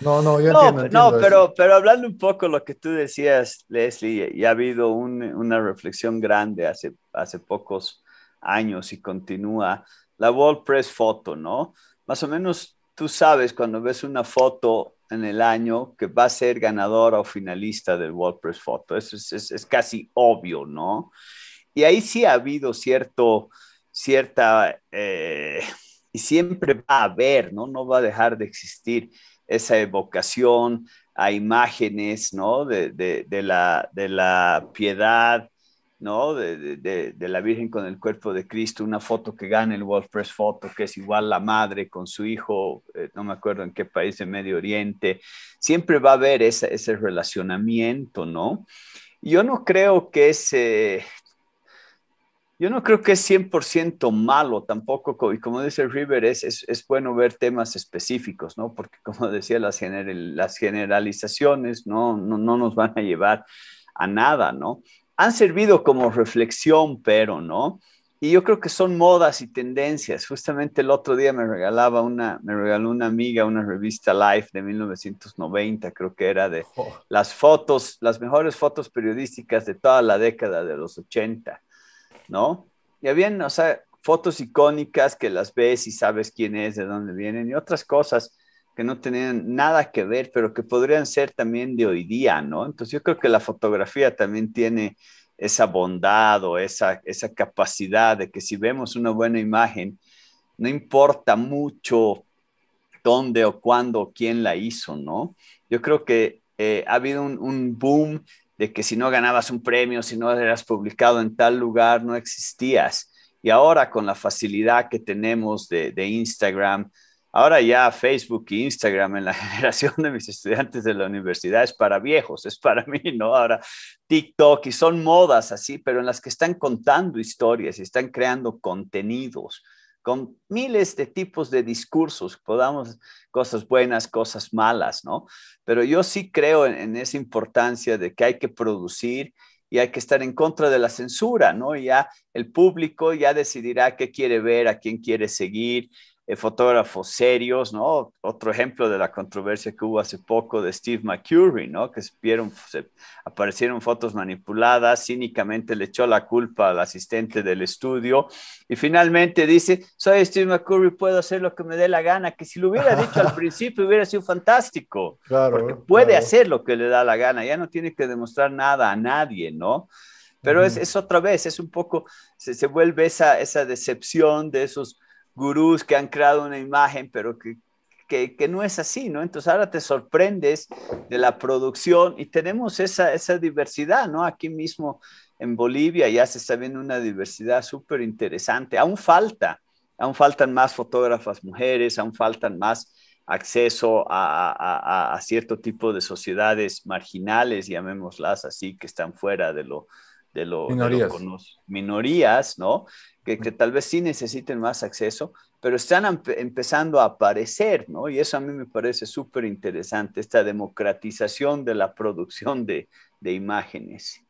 No. no, yo entiendo. no, pero, pero hablando un poco de lo que tú decías, Leslie, y ha habido una reflexión grande hace, hace pocos años y continúa. La WordPress foto, ¿no? Más o menos tú sabes cuando ves una foto en el año que va a ser ganadora o finalista del WordPress Photo. Eso es, casi obvio, ¿no? Y ahí sí ha habido cierto, cierta, eh, y siempre va a haber, ¿no? No va a dejar de existir esa evocación a imágenes, ¿no? de, de la, de la piedad, ¿no? De, la Virgen con el cuerpo de Cristo, una foto que gana el World Press Photo, que es igual la madre con su hijo, eh, no me acuerdo en qué país de Medio Oriente, siempre va a haber ese relacionamiento, ¿no? Yo no creo que ese... Eh, yo no creo que es 100% malo tampoco, y como dice River, es, bueno ver temas específicos, ¿no? Porque como decía, las, generalizaciones no nos van a llevar a nada, ¿no? han servido como reflexión, pero, ¿no? Y yo creo que son modas y tendencias. Justamente el otro día me regalaba una, me regaló una amiga una revista Life de 1990, creo que era de oh. las fotos, las mejores fotos periodísticas de toda la década de los 80, ¿no? Y habían, o sea, fotos icónicas que las ves y sabes quién es, de dónde vienen y otras cosas que no tenían nada que ver, pero que podrían ser también de hoy día, ¿no? Entonces yo creo que la fotografía también tiene esa bondad o esa, esa capacidad de que si vemos una buena imagen, no importa mucho dónde o cuándo o quién la hizo, ¿no? Yo creo que eh, ha habido un, un boom de que si no ganabas un premio, si no eras publicado en tal lugar, no existías. Y ahora con la facilidad que tenemos de, de Instagram, Ahora ya Facebook e Instagram en la generación de mis estudiantes de la universidad es para viejos, es para mí, ¿no? Ahora TikTok y son modas así, pero en las que están contando historias y están creando contenidos con miles de tipos de discursos, podamos cosas buenas, cosas malas, ¿no? Pero yo sí creo en, esa importancia de que hay que producir y hay que estar en contra de la censura, ¿no? ya el público ya decidirá qué quiere ver, a quién quiere seguir eh, fotógrafos serios, ¿no? Otro ejemplo de la controversia que hubo hace poco de Steve McCurry, ¿no? Que se vieron, aparecieron fotos manipuladas, cínicamente le echó la culpa al asistente del estudio y finalmente dice, soy Steve McCurry, puedo hacer lo que me dé la gana, que si lo hubiera dicho al principio hubiera sido fantástico, porque puede hacer lo que le da la gana, ya no tiene que demostrar nada a nadie, ¿no? Pero es, otra vez, es un poco, se, se vuelve esa, esa decepción de esos gurús que han creado una imagen, pero que, no es así, ¿no? Entonces ahora te sorprendes de la producción y tenemos esa, diversidad, ¿no? Aquí mismo en Bolivia ya se está viendo una diversidad súper interesante. Aún falta, aún faltan más fotógrafas mujeres, aún faltan más acceso a, a, a cierto tipo de sociedades marginales, llamémoslas así, que están fuera de lo, de, los minorías. minorías, ¿no? Que, tal vez sí necesiten más acceso, pero están empezando a aparecer, ¿no? Y eso a mí me parece súper interesante, esta democratización de la producción de, imágenes.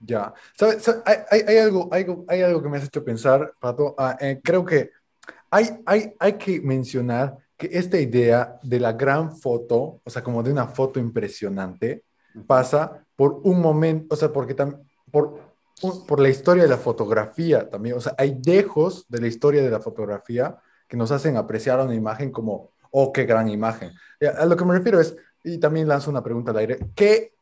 Ya, ¿sabes? hay, hay, algo, hay, hay, algo que me has hecho pensar, Pato. Ah, eh, creo que hay, hay, hay que mencionar que esta idea de la gran foto, o sea, como de una foto impresionante, pasa por un momento, o sea, porque también por, la historia de la fotografía también. O sea, hay dejos de la historia de la fotografía que nos hacen apreciar una imagen como, oh, qué gran imagen. A lo que me refiero es, y también lanzo una pregunta al aire, ¿qué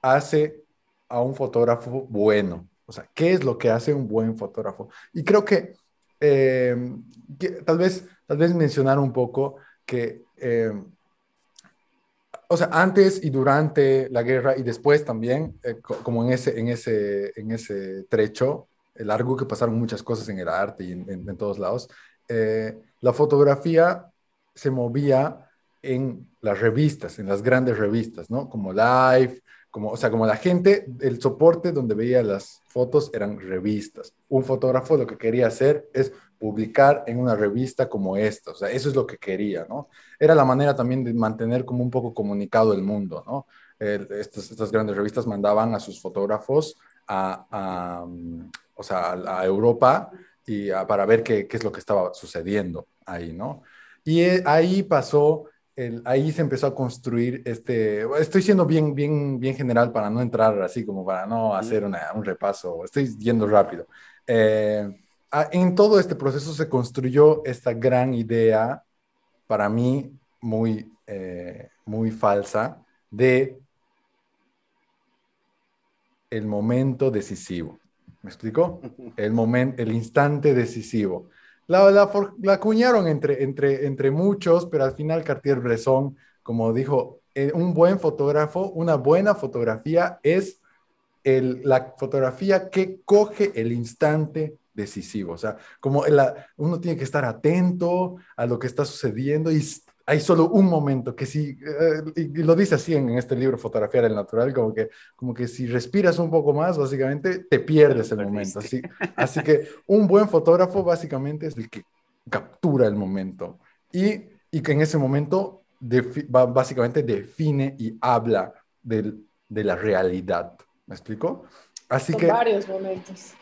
hace a un fotógrafo bueno? O sea, ¿qué es lo que hace un buen fotógrafo? Y creo que, eh, tal, vez, tal vez mencionar un poco que... Eh, o sea, antes y durante la guerra y después también, eh, como en ese, en, ese, en ese trecho eh, largo que pasaron muchas cosas en el arte y en, todos lados, eh, la fotografía se movía en las revistas, en las grandes revistas, ¿no? Como Life, como, o sea, como la gente, el soporte donde veía las fotos eran revistas. Un fotógrafo lo que quería hacer es publicar en una revista como esta. O sea, eso es lo que quería, ¿no? Era la manera también de mantener como un poco comunicado el mundo, ¿no? estas, grandes revistas mandaban a sus fotógrafos a, o sea, a, Europa y para ver qué, es lo que estaba sucediendo ahí, ¿no? Y eh, ahí pasó, ahí se empezó a construir este, estoy siendo bien, bien, bien general para no entrar así como para no hacer un repaso, estoy yendo rápido. Eh, Ah, en todo este proceso se construyó esta gran idea, para mí muy, eh, muy falsa, de el momento decisivo. ¿Me explico? El, momento, el instante decisivo. La, la, acuñaron entre, entre, entre muchos, pero al final Cartier-Bresson, como dijo, eh, un buen fotógrafo, una buena fotografía es la fotografía que coge el instante decisivo. O sea, como uno tiene que estar atento a lo que está sucediendo y hay solo un momento que si, eh, lo dice así en, este libro, Fotografiar el Natural, como que, como que si respiras un poco más, básicamente te pierdes el momento. Así, así que un buen fotógrafo básicamente es el que captura el momento y, y que en ese momento básicamente define y habla de la realidad. ¿Me explico? Así que... Varios momentos.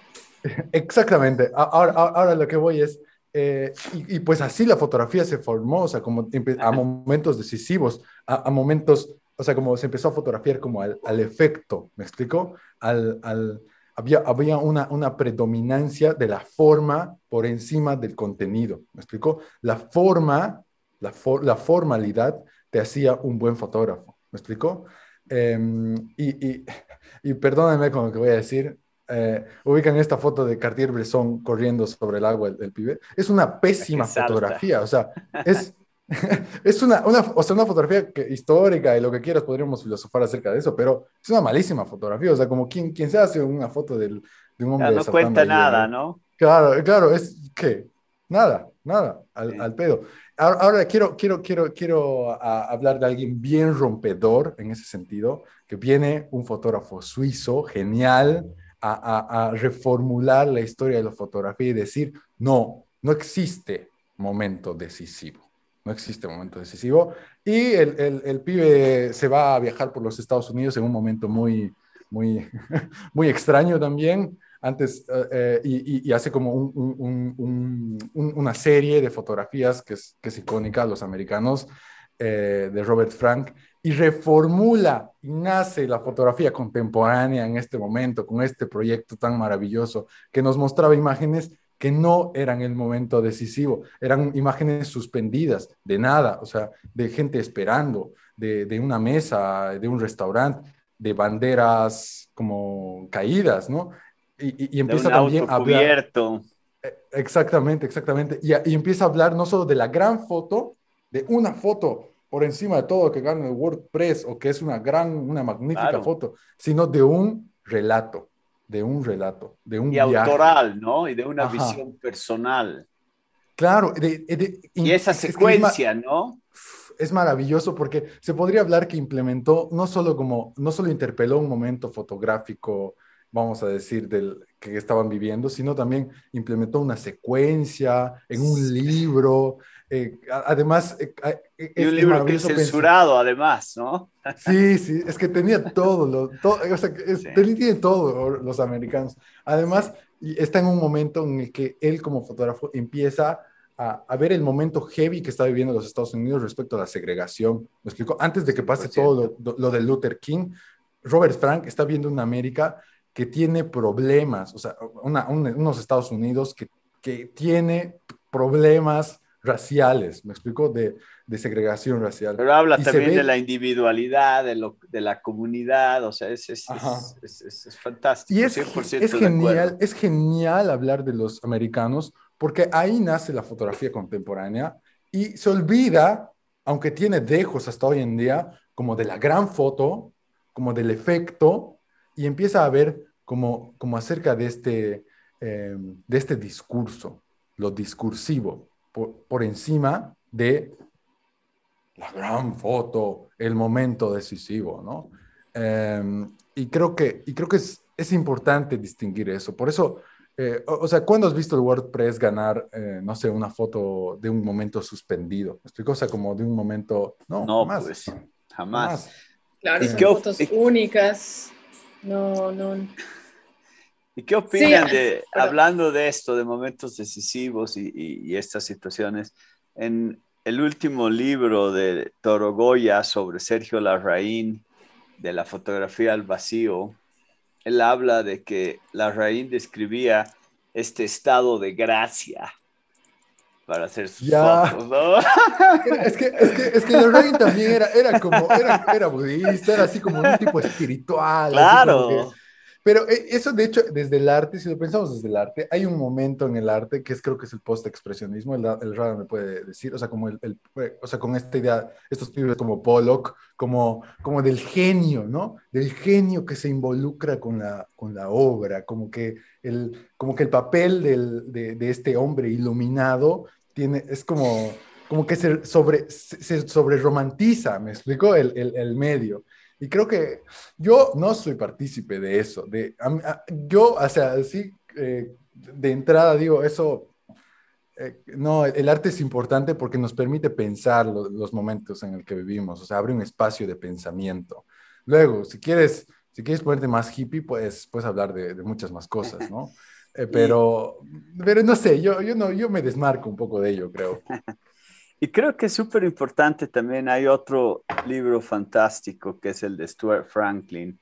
Exactamente. Ahora, ahora lo que voy es, eh, y, pues así la fotografía se formó, o sea, como a momentos decisivos, a, momentos, o sea, como se empezó a fotografiar como al, efecto, ¿me explico? Al, al, había, había una, una, predominancia de la forma por encima del contenido, ¿me explico? La forma, la, formalidad te hacía un buen fotógrafo, ¿me explico? Em, y, y, y perdónenme con lo que voy a decir, eh, ubican esta foto de Cartier Bresson corriendo sobre el agua el, pibe. Es una pésima fotografía, o sea, es, es una, una, o sea, una fotografía histórica y lo que quieras, podríamos filosofar acerca de eso, pero es una malísima fotografía, o sea, como quien, quien se hace una foto de un ah, hombre. no cuenta nada, ¿no? Claro, claro, es que nada, nada, al, pedo. Ahora, quiero, quiero, quiero, quiero hablar de alguien bien rompedor en ese sentido, que viene un fotógrafo suizo, genial a, reformular la historia de la fotografía y decir, no, no existe momento decisivo. No existe momento decisivo. Y el, el, pibe se va a viajar por los Estados Unidos en un momento muy, muy, muy extraño también. Antes, eh, eh, y, hace como una serie de fotografías que es, icónica a los americanos eh, de Robert Frank, y reformula y nace la fotografía contemporánea en este momento con este proyecto tan maravilloso que nos mostraba imágenes que no eran el momento decisivo, eran imágenes suspendidas, de nada, o sea, de gente esperando, de, una mesa, de un restaurante, de banderas como caídas, ¿no? Y, y, empieza también a hablar... E, exactamente, exactamente. Y, y empieza a hablar no solo de la gran foto, de una foto por encima de todo que gane el WordPress o que es una gran, una magnífica foto, sino de un relato, de un relato, de un... Y autoral, ¿no? Y de una visión personal. Claro, y esa secuencia, ¿no? Es maravilloso porque se podría hablar que implementó no solo como, no solo interpeló un momento fotográfico, vamos a decir, del que estaban viviendo, sino también implementó una secuencia en un libro, eh, además, eh, e, y un libro que es censurado, además, ¿no? Sí, sí, es que tenía todo, lo, o sea, tenía todo los americanos. Además, está en un momento en el que él como fotógrafo empieza a, a, ver el momento heavy que está viviendo los Estados Unidos respecto a la segregación. ¿Me explico? Antes de que pase todo lo, de Luther King, Robert Frank está viendo una América que tiene problemas, o sea, unos Estados Unidos que, que tiene problemas raciales, me explico, de, segregación racial. Pero habla también de la individualidad, de, la comunidad, o sea, es, fantástico. Y es, genial, es genial hablar de los americanos porque ahí nace la fotografía contemporánea y se olvida, aunque tiene dejos hasta hoy en día, como de la gran foto, como del efecto, y empieza a ver como, acerca este, eh, de este discurso, lo discursivo por, encima de la gran foto, el momento decisivo, ¿no? Em, y creo que, y creo que es, importante distinguir eso. Por eso, eh, o, sea, ¿cuándo has visto el WordPress ganar, eh, no sé, una foto de un momento suspendido? estoy cosa como de un momento... No, jamás. Pues, jamás. Claro, eh, fotos únicas. No, no. ¿Y qué opinan ah, de, hablando de esto, de momentos decisivos y, estas situaciones, en el último libro de Goya sobre Sergio Larraín, de la fotografía al vacío, él habla de que Larraín describía este estado de gracia para hacer sus fotos, ¿no? es que, es que, Larraín también era, era como, era, budista, era así como un tipo espiritual. Claro. Pero eh, eso, de hecho, desde el arte, si lo pensamos desde el arte, hay un momento en el arte que es, creo que es el post-expresionismo, el, el me puede decir, o sea, como el, eh, o sea, con esta idea, estos libros como Pollock, como, como del genio, ¿no? Del genio que se involucra con la, con la obra, como que el, como que el papel del, de, este hombre iluminado tiene, es como, como que se sobre, sobre romantiza, ¿me explico? El, el, el medio. Y creo que yo no soy partícipe de eso. De, yo, o sea, así eh, de entrada digo, eso, eh, no, el arte es importante porque nos permite pensar los momentos en el que vivimos, o sea, abre un espacio de pensamiento. Luego, si quieres, si quieres ponerte más hippie, pues puedes hablar de, muchas más cosas, ¿no? Eh, pero, pero no sé, yo, yo, no, yo me desmarco un poco de ello, creo. Y creo que es súper importante también, hay otro libro fantástico que es el de Stuart Franklin,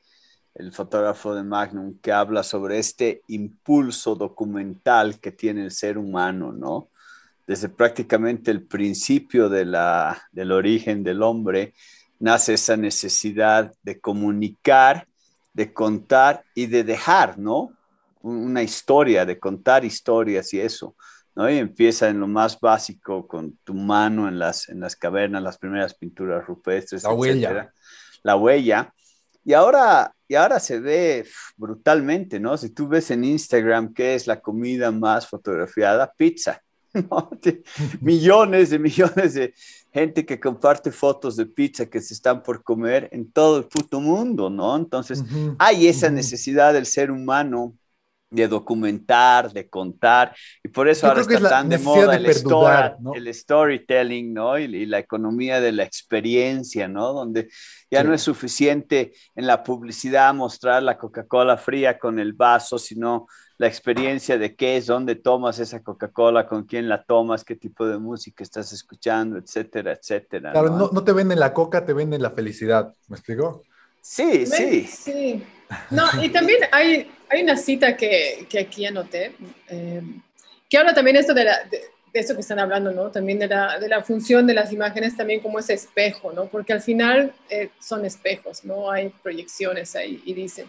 el fotógrafo de Magnum, que habla sobre este impulso documental que tiene el ser humano, ¿no? Desde prácticamente el principio de la, del origen del hombre, nace esa necesidad de comunicar, de contar y de dejar, ¿no? Una historia, de contar historias y eso. ¿no? Y empieza en lo más básico, con tu mano en las, en las cavernas, las primeras pinturas rupestres. La huella. La huella. Y ahora, y ahora se ve brutalmente, ¿no? Si tú ves en Instagram qué es la comida más fotografiada, pizza. millones de millones de gente que comparte fotos de pizza que se están por comer en todo el puto mundo, ¿no? Entonces, hay esa necesidad del ser humano de documentar, de contar. Y por eso ahora está tan de moda el, storytelling, ¿no? Y, la economía de la experiencia, ¿no? Donde ya no es suficiente en la publicidad mostrar la Coca-Cola fría con el vaso, sino la experiencia de qué es, dónde tomas esa Coca-Cola, con quién la tomas, qué tipo de música estás escuchando, etcétera, etcétera. Claro, no, no te venden la coca, te venden la felicidad, ¿me explico? Sí, sí. Sí. No, y también hay, hay una cita que, aquí anoté, eh, que habla también esto de, la, esto que están hablando, ¿no? También de la, función de las imágenes también como ese espejo, ¿no? Porque al final eh, son espejos, ¿no? Hay proyecciones ahí y dicen.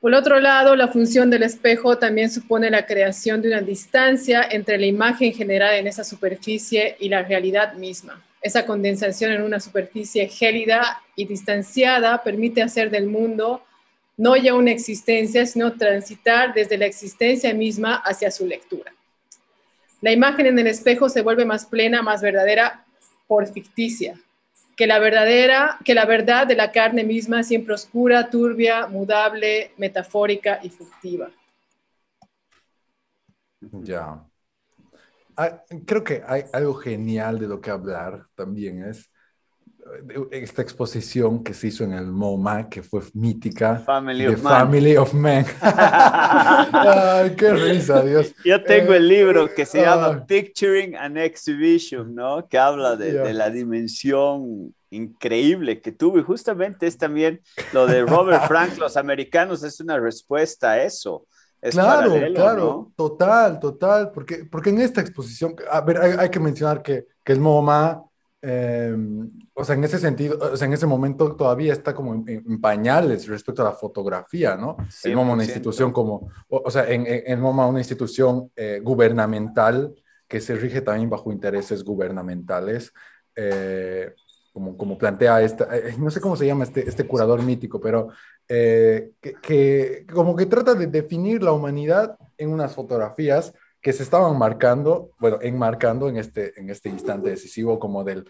Por otro lado, la función del espejo también supone la creación de una distancia entre la imagen generada en esa superficie y la realidad misma. Esa condensación en una superficie gélida y distanciada permite hacer del mundo no ya una existencia, sino transitar desde la existencia misma hacia su lectura. La imagen en el espejo se vuelve más plena, más verdadera por ficticia, que la verdadera, que la verdad de la carne misma siempre oscura, turbia, mudable, metafórica y fictiva. Ya. Ah, creo que hay algo genial de lo que hablar también es esta exposición que se hizo en el MoMA, que fue mítica. Family of Family of Men. Ay, qué risa, Dios. Yo tengo el libro que se llama ah. Picturing an Exhibition, ¿no? Que habla de, la dimensión increíble que tuve Y justamente es también lo de Robert Frank, los americanos, es una respuesta a eso. Es claro, claro, total, total, porque, porque en esta exposición, a ver, hay, que mencionar que, que el MoMA Em, o sea, en ese sentido, o sea, en ese momento todavía está como en, pañales respecto a la fotografía, ¿no? El una institución como, o, sea, en, en, MoMA, una institución eh, gubernamental que se rige también bajo intereses gubernamentales, eh, como, como plantea esta, eh, no sé cómo se llama este, este curador mítico, pero que como que trata de definir la humanidad en unas fotografías que se estaban marcando, bueno, enmarcando en este, en este instante decisivo como del,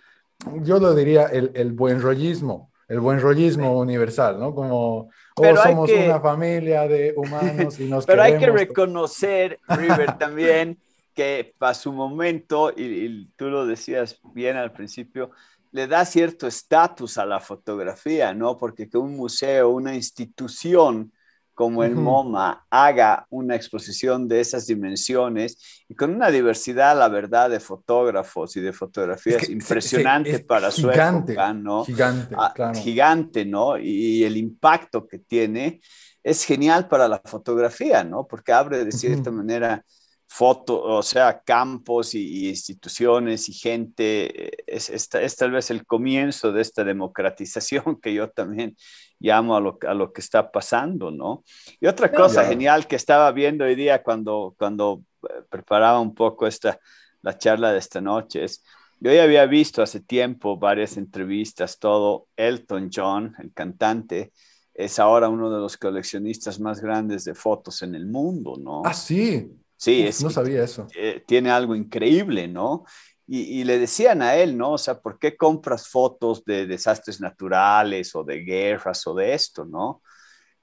yo lo diría, el, el buen rollismo, el buen rollismo universal, ¿no? Como, oh, somos una familia de humanos y nos Pero hay que reconocer, River, también que para su momento, y, tú lo decías bien al principio, le da cierto estatus a la fotografía, ¿no? Porque que un museo, una institución como el MoMA haga una exposición de esas dimensiones y con una diversidad, la verdad, de fotógrafos y de fotografías impresionante para su época, ¿no? Gigante, ah, Gigante, ¿no? Y, el impacto que tiene es genial para la fotografía, ¿no? Porque abre de cierta manera fotos, o sea, campos y, instituciones y gente, es, tal vez el comienzo de esta democratización que yo también llamo a lo, que está pasando, ¿no? Y otra cosa genial que estaba viendo hoy día cuando, cuando eh, preparaba un poco esta, la charla de esta noche es, yo ya había visto hace tiempo varias entrevistas, todo, Elton John, el cantante, es ahora uno de los coleccionistas más grandes de fotos en el mundo, ¿no? Ah, sí. Sí, es, no sabía eso. Eh, tiene algo increíble, ¿no? Y, le decían a él, ¿no? O sea, ¿por qué compras fotos de desastres naturales o de guerras o de esto, ¿no?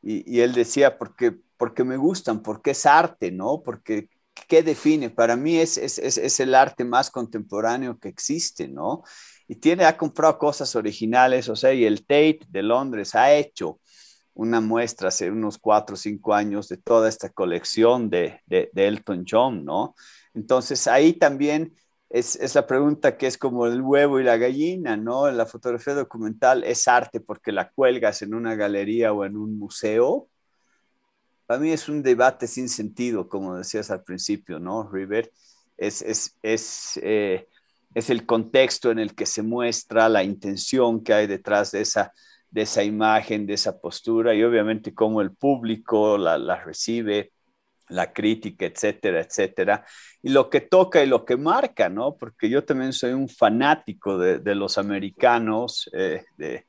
Y, él decía, porque, porque me gustan, porque es arte, ¿no? Porque, ¿qué define? Para mí es, el arte más contemporáneo que existe, ¿no? Y tiene, ha comprado cosas originales, o sea, y el Tate de Londres ha hecho una muestra hace unos cuatro o cinco años de toda esta colección de, Elton John, ¿no? Entonces ahí también es, la pregunta que es como el huevo y la gallina, ¿no? La fotografía documental es arte porque la cuelgas en una galería o en un museo. Para mí es un debate sin sentido, como decías al principio, ¿no, River? Es, es eh, el contexto en el que se muestra la intención que hay detrás de esa de esa imagen, de esa postura y obviamente cómo el público la, recibe, la crítica, etcétera, etcétera. Y lo que toca y lo que marca, ¿no? Porque yo también soy un fanático de, los americanos, eh, de,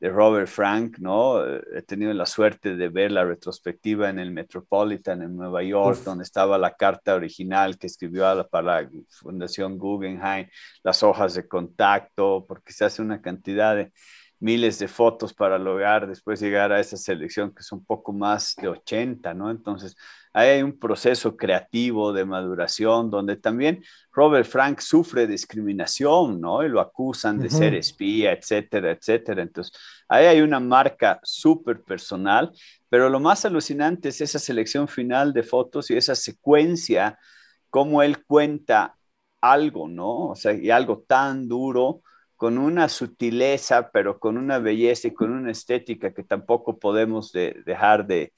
Robert Frank, ¿no? Eh, he tenido la suerte de ver la retrospectiva en el Metropolitan en Nueva York, donde estaba la carta original que escribió para la Fundación Guggenheim, las hojas de contacto, porque se hace una cantidad de miles de fotos para lograr después llegar a esa selección que es un poco más de 80, ¿no? Entonces, ahí hay un proceso creativo de maduración donde también Robert Frank sufre discriminación, ¿no? Y lo acusan de ser espía, etcétera, etcétera. Entonces, ahí hay una marca súper personal, pero lo más alucinante es esa selección final de fotos y esa secuencia, cómo él cuenta algo, ¿no? O sea, y algo tan duro con una sutileza, pero con una belleza y con una estética que tampoco podemos dejar de,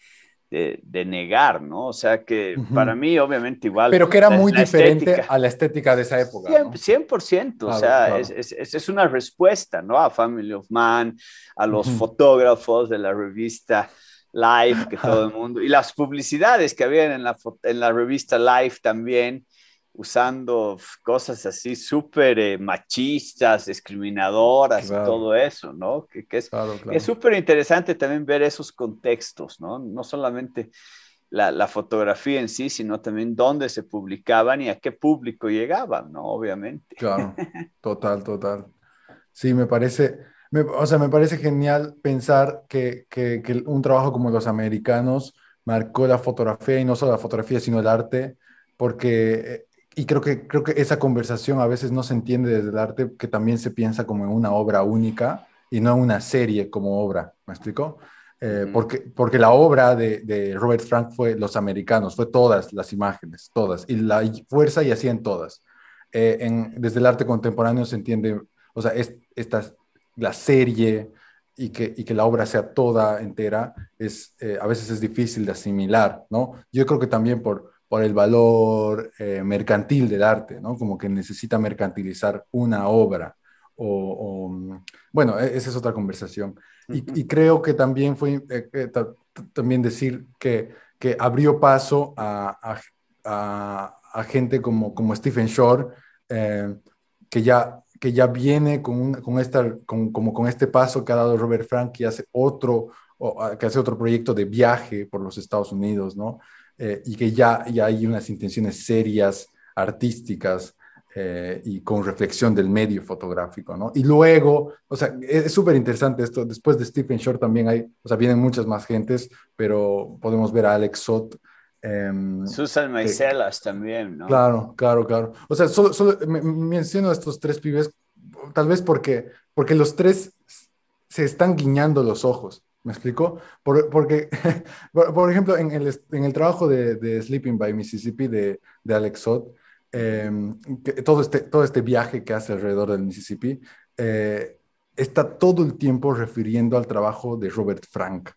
negar, ¿no? O sea que para mí, obviamente, igual. Pero que era muy diferente a la estética de esa época. 100%, o sea, es, una respuesta, ¿no? A Family of Man, a los fotógrafos de la revista Life, que todo el mundo. Y las publicidades que habían en la, en la revista Life también usando cosas así súper eh, machistas, discriminadoras, todo eso, ¿no? Que, que es súper interesante también ver esos contextos, ¿no? No solamente la, la, fotografía en sí, sino también dónde se publicaban y a qué público llegaban, ¿no? Obviamente. Claro, total, total. Sí, me parece, o sea, me parece genial pensar que, que, que un trabajo como los americanos marcó la fotografía y no solo la fotografía, sino el arte porque eh, y creo que, creo que esa conversación a veces no se entiende desde el arte, que también se piensa como en una obra única y no en una serie como obra. ¿Me explico? Eh, porque, porque la obra de, Robert Frank fue Los Americanos, fue todas las imágenes, todas, y la fuerza y así eh, en todas. desde el arte contemporáneo se entiende, o sea, es, la serie y que, que la obra sea toda entera, es, eh, a veces es difícil de asimilar, ¿no? Yo creo que también por, por el valor eh, mercantil del arte, ¿no? Como que necesita mercantilizar una obra. O, bueno, e-, esa es otra conversación. y, creo que también fue, eh, eh, también decir que, que abrió paso a, a, a, gente como, como Stephen Shore, que ya que ya viene con, con, esta, con, como con este paso que ha dado Robert Frank, y hace otro, que hace otro proyecto de viaje por los Estados Unidos, ¿no? Eh, y que ya, ya, hay unas intenciones serias, artísticas eh, y con reflexión del medio fotográfico, ¿no? Y luego, o sea, e-, es súper interesante esto, después de Stephen Shore también hay, o sea, vienen muchas más gentes, pero podemos ver a Alex Sot, em, Susan eh, Maicelas también, ¿no? Claro, claro, claro. O sea, solo, menciono a estos tres pibes, tal vez porque, porque los tres se están guiñando los ojos. ¿Me explico? porque, por ejemplo, en el, trabajo de, Sleeping by Mississippi de, Alex Sodd, em, todo, este, todo este viaje que hace alrededor del Mississippi, eh, está todo el tiempo refiriendo al trabajo de Robert Frank.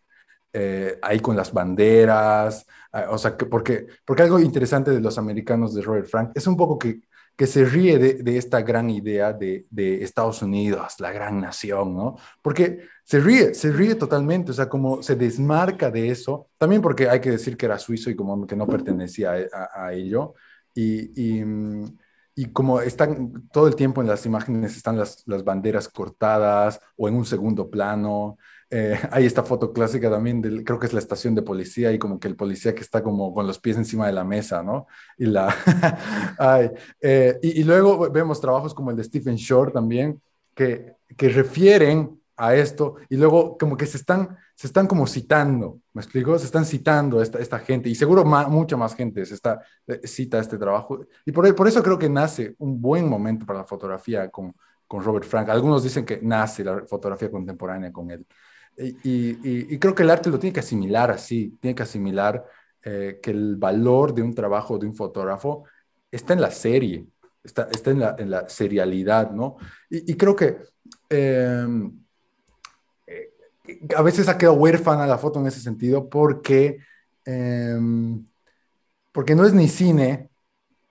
Eh, ahí con las banderas, ah, o sea, que porque, porque algo interesante de los americanos de Robert Frank es un poco que que se ríe de, esta gran idea de, Estados Unidos, la gran nación, ¿no? Porque se ríe, se ríe totalmente, o sea, como se desmarca de eso, también porque hay que decir que era suizo y como que no pertenecía a, ello, y, como están todo el tiempo en las imágenes, están las, las banderas cortadas o en un segundo plano, eh, hay esta foto clásica también, del, creo que es la estación de policía y como que el policía que está como con los pies encima de la mesa, ¿no? Y, la, Ay, eh, y, luego vemos trabajos como el de Stephen Shore también, que, que refieren a esto y luego como que se están, se están como citando, ¿me explico? Se están citando esta, esta gente y seguro mucha más gente se está, eh, cita este trabajo. Y por, por eso creo que nace un buen momento para la fotografía con, con Robert Frank. Algunos dicen que nace la fotografía contemporánea con él. Y, y, creo que el arte lo tiene que asimilar así, tiene que asimilar eh, que el valor de un trabajo de un fotógrafo está en la serie, está, está en, la, serialidad, ¿no? Y, creo que em, eh, a veces ha quedado huérfana la foto en ese sentido porque, em, porque no es ni cine,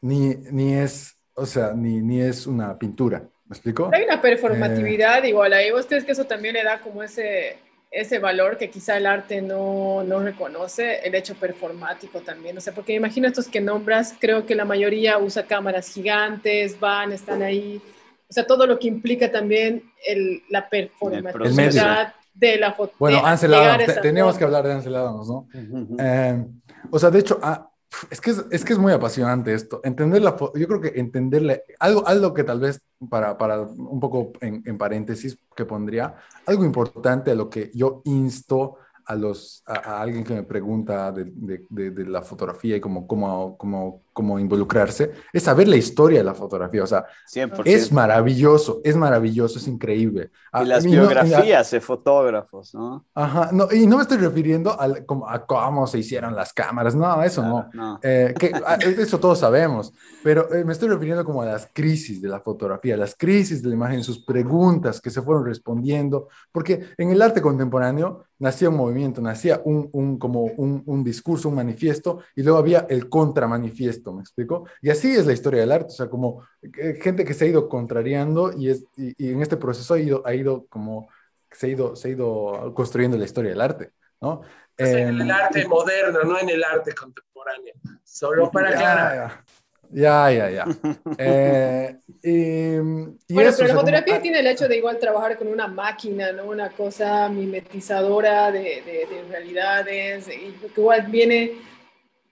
ni, ni es, o sea, ni, ni es una pintura. ¿Me explico? Hay una performatividad eh, igual ahí. ¿Vos que eso también le da como ese, ese valor que quizá el arte no, no reconoce, el hecho performático también, o sea, porque imagino estos que nombras, creo que la mayoría usa cámaras gigantes, van, están ahí, o sea, todo lo que implica también el, la performatividad de la foto. Bueno, Ansel que hablar de Ansel Adams, ¿no? Eh, o sea, de hecho, a, ah, es que es, que es muy apasionante esto. Entender la, yo creo que entenderle algo, algo que tal vez para, para un poco en, en, paréntesis que pondría, algo importante a lo que yo insto a, los, a, alguien que me pregunta de, de, la fotografía y como... cómo, cómo como involucrarse, es saber la historia de la fotografía. O sea, es maravilloso, es maravilloso, es increíble. Ah, y las biografías de fotógrafos, ¿no? Ajá, no, y no me estoy refiriendo a, cómo se hicieron las cámaras, no, eso no. Eh, que, ah, eso todos sabemos, pero eh, me estoy refiriendo como a las crisis de la fotografía, las crisis de la imagen, sus preguntas que se fueron respondiendo, porque en el arte contemporáneo nacía un movimiento, nacía un, como un, un discurso, un manifiesto, y luego había el contramanifiesto ¿me explico? Y así es la historia del arte, o sea, como eh, gente que se ha ido contrariando y, es, en este proceso ha ido, ha ido como, se ha ido, se ha ido construyendo la historia del arte, ¿no? en el em, arte moderno, no en el arte contemporáneo, solo para aclarar. Ya, ya, ya. bueno, pero la fotografía tiene el hecho de igual trabajar con una máquina, ¿no? Una cosa mimetizadora de, realidades, que igual viene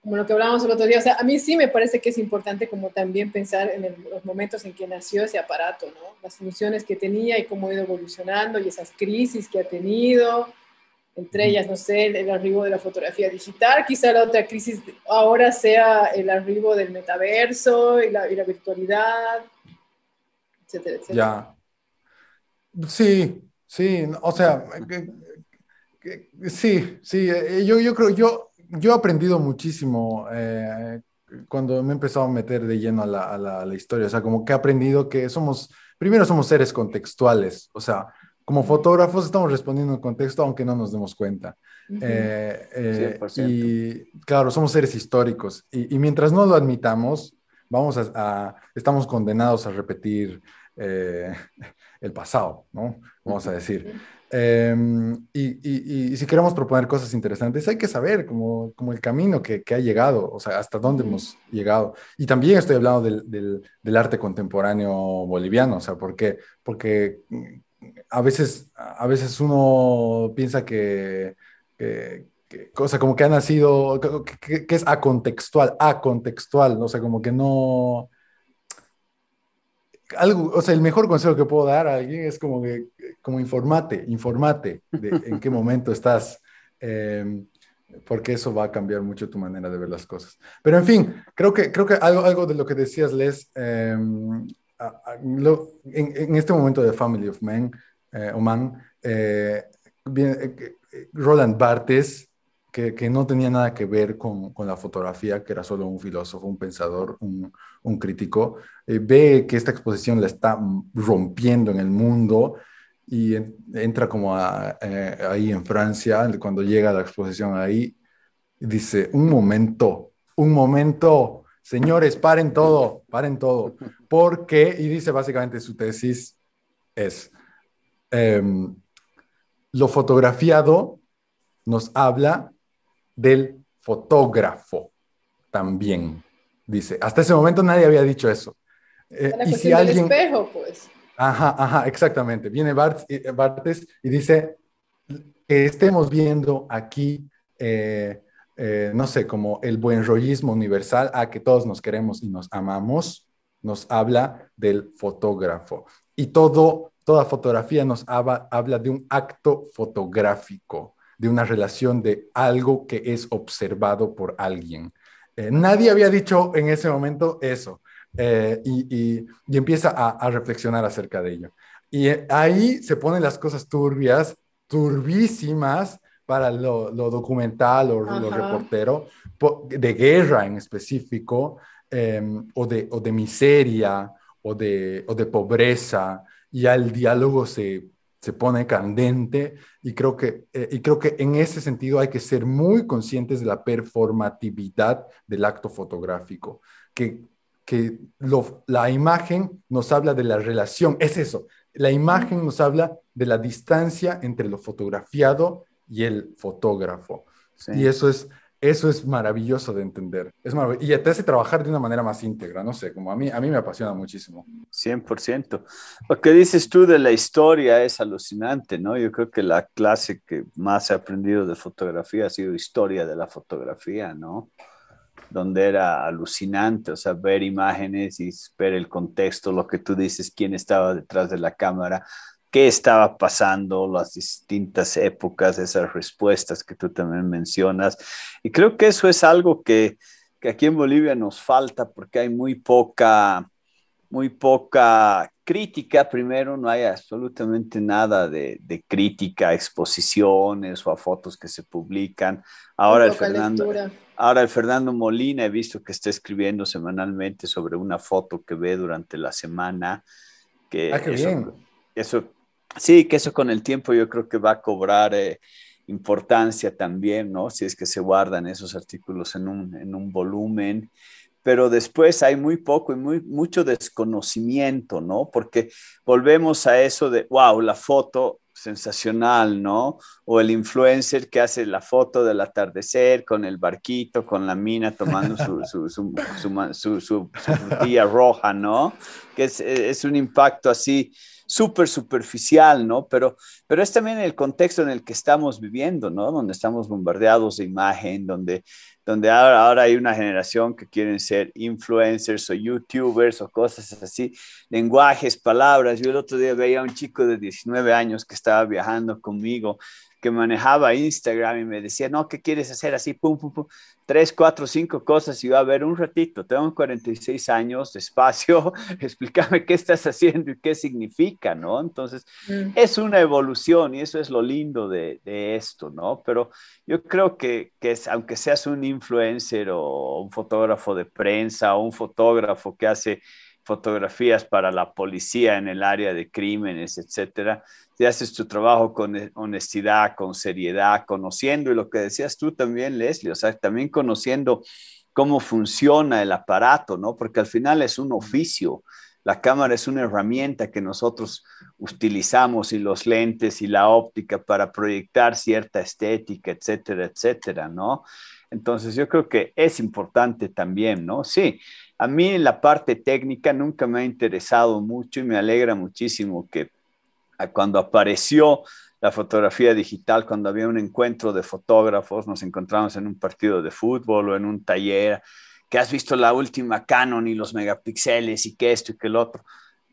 como lo que hablábamos el otro día, o sea, a mí sí me parece que es importante como también pensar en los momentos en que nació ese aparato, ¿no? Las funciones que tenía y cómo ha ido evolucionando y esas crisis que ha tenido, entre ellas, no sé, el, arribo de la fotografía digital, quizá la otra crisis ahora sea el arribo del metaverso y la, virtualidad, etcétera, etcétera. Ya. Sí, sí, o sea, sí, sí, eh, yo, yo creo, yo yo he aprendido muchísimo eh, cuando me he empezado a meter de lleno a la, historia. O sea, como que he aprendido que somos, primero somos seres contextuales. O sea, como fotógrafos estamos respondiendo en contexto aunque no nos demos cuenta. Sí, eh, eh, y claro, somos seres históricos. Y, mientras no lo admitamos, vamos estamos condenados a repetir el pasado, ¿no? Vamos a decir. Em, y, si queremos proponer cosas interesantes, hay que saber como, el camino que, ha llegado, o sea, hasta dónde hemos llegado. Y también estoy hablando del, arte contemporáneo boliviano, o sea, ¿por porque mm, a veces, a veces uno piensa que, que, o sea, como que ha nacido, que, es acontextual, acontextual, o sea, como que no algo, o sea, el mejor consejo que puedo dar a alguien es como que, como informate, informate de en qué momento estás, em, porque eso va a cambiar mucho tu manera de ver las cosas. Pero en fin, creo que, creo que algo, algo de lo que decías, Les, em, en, este momento de Family of Men, eh, Man, eh, eh, eh, Roland Barthes que, no tenía nada que ver con, con, la fotografía, que era solo un filósofo, un pensador, un, un crítico, eh, ve que esta exposición la está rompiendo en el mundo y entra como eh, ahí en Francia, cuando llega la exposición ahí, dice, un momento, un momento, señores, paren todo, paren todo, porque, y dice básicamente su tesis es, em, lo fotografiado nos habla del fotógrafo también, dice. Hasta ese momento nadie había dicho eso. Eh, y si alguien... espejo, pues. Ajá, ajá, exactamente. Viene eh, Bartes, y dice que estemos viendo aquí, eh, no sé, como el buen rollismo universal a que todos nos queremos y nos amamos, nos habla del fotógrafo. Y todo, toda fotografía nos habla de un acto fotográfico de una relación de algo que es observado por alguien. Eh, nadie había dicho en ese momento eso eh, y, empieza a, reflexionar acerca de ello. Y eh, ahí se ponen las cosas turbias, turbísimas para lo, documental o lo reportero, de guerra en específico, em, o, de, de miseria, o de, de pobreza, y el diálogo se se pone candente y creo que, eh, y creo que en ese sentido hay que ser muy conscientes de la performatividad del acto fotográfico, que, que la imagen nos habla de la relación, es eso, la imagen nos habla de la distancia entre lo fotografiado y el fotógrafo. Y eso es eso es maravilloso de entender. Es Y te hace trabajar de una manera más íntegra, no sé, como a mí, a mí me apasiona muchísimo. 100%. Lo que dices tú de la historia es alucinante, ¿no? Yo creo que la clase que más he aprendido de fotografía ha sido historia de la fotografía, ¿no? donde era alucinante, o sea, ver imágenes y ver el contexto, lo que tú dices, quién estaba detrás de la cámara, qué estaba pasando, las distintas épocas, esas respuestas que tú también mencionas. Y creo que eso es algo que, aquí en Bolivia nos falta porque hay muy poca, muy poca crítica. Primero, no hay absolutamente nada de, crítica a exposiciones o a fotos que se publican. Ahora el, Fernando, ahora el Fernando Molina he visto que está escribiendo semanalmente sobre una foto que ve durante la semana. Que ah, eso, eso Sí, que eso con el tiempo yo creo que va a cobrar importancia también, ¿no? Si es que se guardan esos artículos en un, en un volumen pero después hay muy poco y muy, mucho desconocimiento, ¿no? Porque volvemos a eso de, wow, la foto sensacional, ¿no? O el influencer que hace la foto del atardecer con el barquito, con la mina tomando su, su, su, su, su roja, ¿no? Que es, es un impacto así súper superficial, ¿no? Pero, pero es también el contexto en el que estamos viviendo, ¿no? Donde estamos bombardeados de imagen, donde, donde ahora, ahora hay una generación que quieren ser influencers o youtubers o cosas así, lenguajes, palabras. Yo el otro día veía a un chico de 19 años que estaba viajando conmigo que manejaba Instagram y me decía, no, ¿qué quieres hacer? Así, pum, pum, pum, tres, cuatro, cinco cosas y va a ver un ratito, tengo 46 años, despacio, explícame qué estás haciendo y qué significa, ¿no? Entonces, mm. es una evolución y eso es lo lindo de, de esto, ¿no? Pero yo creo que, que es, aunque seas un influencer o un fotógrafo de prensa o un fotógrafo que hace fotografías para la policía en el área de crímenes, etcétera, y haces tu trabajo con e, honestidad, con seriedad, conociendo, y lo que decías tú también, Leslie, o sea, también conociendo cómo funciona el aparato, ¿no? Porque al final es un oficio. La cámara es una herramienta que nosotros utilizamos y los lentes y la óptica para proyectar cierta estética, etcétera, etcétera, ¿no? Entonces yo creo que es importante también, ¿no? Sí, a mí en la parte técnica nunca me ha interesado mucho y me alegra muchísimo que cuando apareció la fotografía digital, cuando había un encuentro de fotógrafos, nos encontramos en un partido de fútbol o en un taller, que has visto la última Canon y los megapíxeles y que esto y que el otro.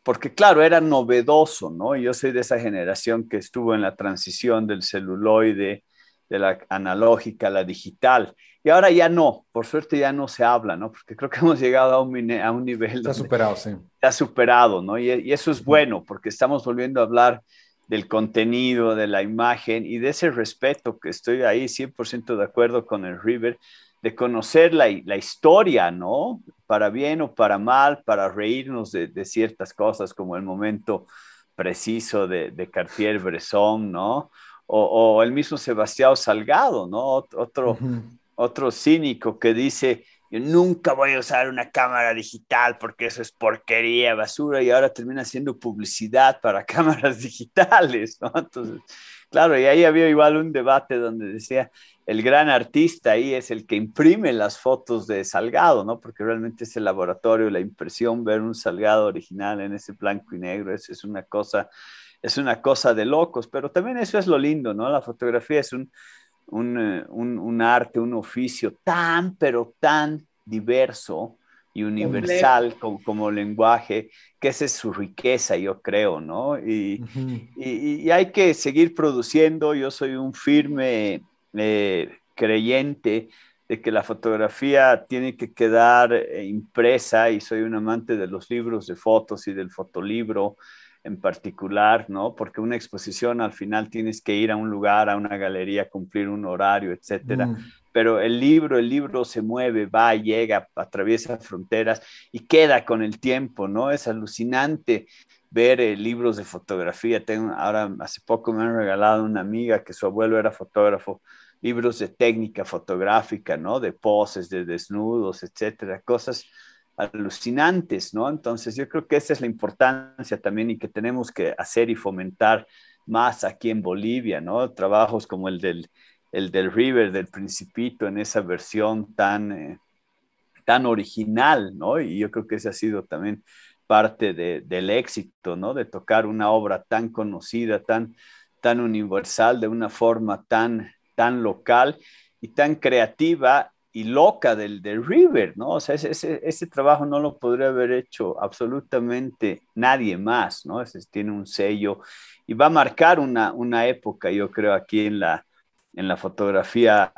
Porque claro, era novedoso, ¿no? Yo soy de esa generación que estuvo en la transición del celuloide, de la analógica a la digital. Y ahora ya no, por suerte ya no se habla, ¿no? Porque creo que hemos llegado a un, a un nivel... Está superado, sí. Está superado, ¿no? Y, eso es bueno, porque estamos volviendo a hablar del contenido, de la imagen y de ese respeto que estoy ahí 100% de acuerdo con el River, de conocer la, la, historia, ¿no? Para bien o para mal, para reírnos de, de ciertas cosas, como el momento preciso de, Cartier-Bresson, ¿no? O, el mismo Sebastián Salgado, ¿no? Otro otro cínico que dice, yo nunca voy a usar una cámara digital porque eso es porquería, basura, y ahora termina haciendo publicidad para cámaras digitales, ¿no? Entonces, claro, y ahí había igual un debate donde decía, el gran artista ahí es el que imprime las fotos de Salgado, ¿no? Porque realmente es el laboratorio, la impresión, ver un Salgado original en ese blanco y negro, eso es una cosa, es una cosa de locos, pero también eso es lo lindo, ¿no? La fotografía es un eh, un, arte, un oficio tan, pero tan diverso y universal como, lenguaje, que esa es su riqueza, yo creo, ¿no? Y, hay que seguir produciendo, yo soy un firme eh, creyente de que la fotografía tiene que quedar eh, impresa y soy un amante de los libros de fotos y del fotolibro en particular, ¿no? Porque una exposición al final tienes que ir a un lugar, a una galería, cumplir un horario, etcétera. Mm. Pero el libro, el libro se mueve, va, llega, atraviesa fronteras y queda con el tiempo, ¿no? Es alucinante ver eh, libros de fotografía. Tengo, ahora, hace poco me han regalado una amiga que su abuelo era fotógrafo, libros de técnica fotográfica, ¿no? De poses, de desnudos, etcétera, cosas alucinantes, ¿no? Entonces yo creo que esa es la importancia también y que tenemos que hacer y fomentar más aquí en Bolivia, ¿no? Trabajos como el del, el del River, del Principito, en esa versión tan, eh, tan original, ¿no? Y yo creo que ese ha sido también parte del éxito, ¿no? De tocar una obra tan conocida, tan, tan universal, de una forma tan, tan local y tan creativa y loca del, del River, ¿no? O sea, ese, ese, trabajo no lo podría haber hecho absolutamente nadie más, ¿no? Ese tiene un sello y va a marcar una, una época, yo creo, aquí en la, en la fotografía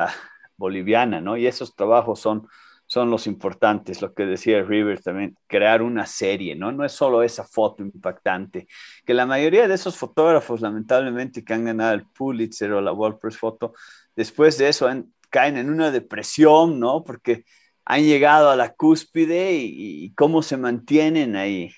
boliviana, ¿no? Y esos trabajos son, son los importantes, lo que decía River también, crear una serie, ¿no? No es solo esa foto impactante, que la mayoría de esos fotógrafos, lamentablemente, que han ganado el Pulitzer o la World Press Photo, después de eso han caen en una depresión, ¿no? Porque han llegado a la cúspide y, cómo se mantienen ahí.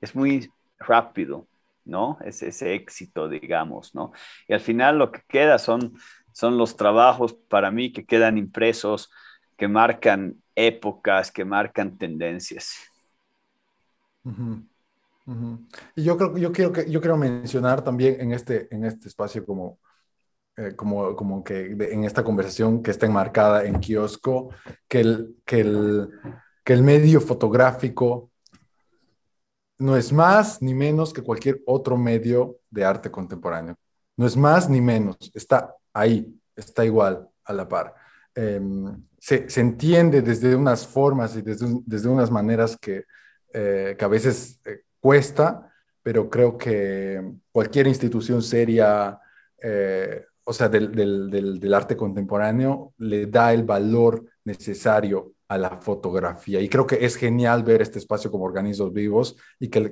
Es muy rápido, ¿no? Es ese éxito, digamos, ¿no? Y al final lo que queda son, son los trabajos para mí que quedan impresos, que marcan épocas, que marcan tendencias. Y yo creo, yo quiero que yo quiero mencionar también en este, en este espacio como eh, como, que en esta conversación que está enmarcada en kiosco, que el, que el, medio fotográfico no es más ni menos que cualquier otro medio de arte contemporáneo. No es más ni menos, está ahí, está igual a la par. Em, se, entiende desde unas formas y desde, unas maneras que, eh, a veces eh, cuesta, pero creo que cualquier institución seria o sea, del, arte contemporáneo, le da el valor necesario a la fotografía. Y creo que es genial ver este espacio como organismos vivos y, que,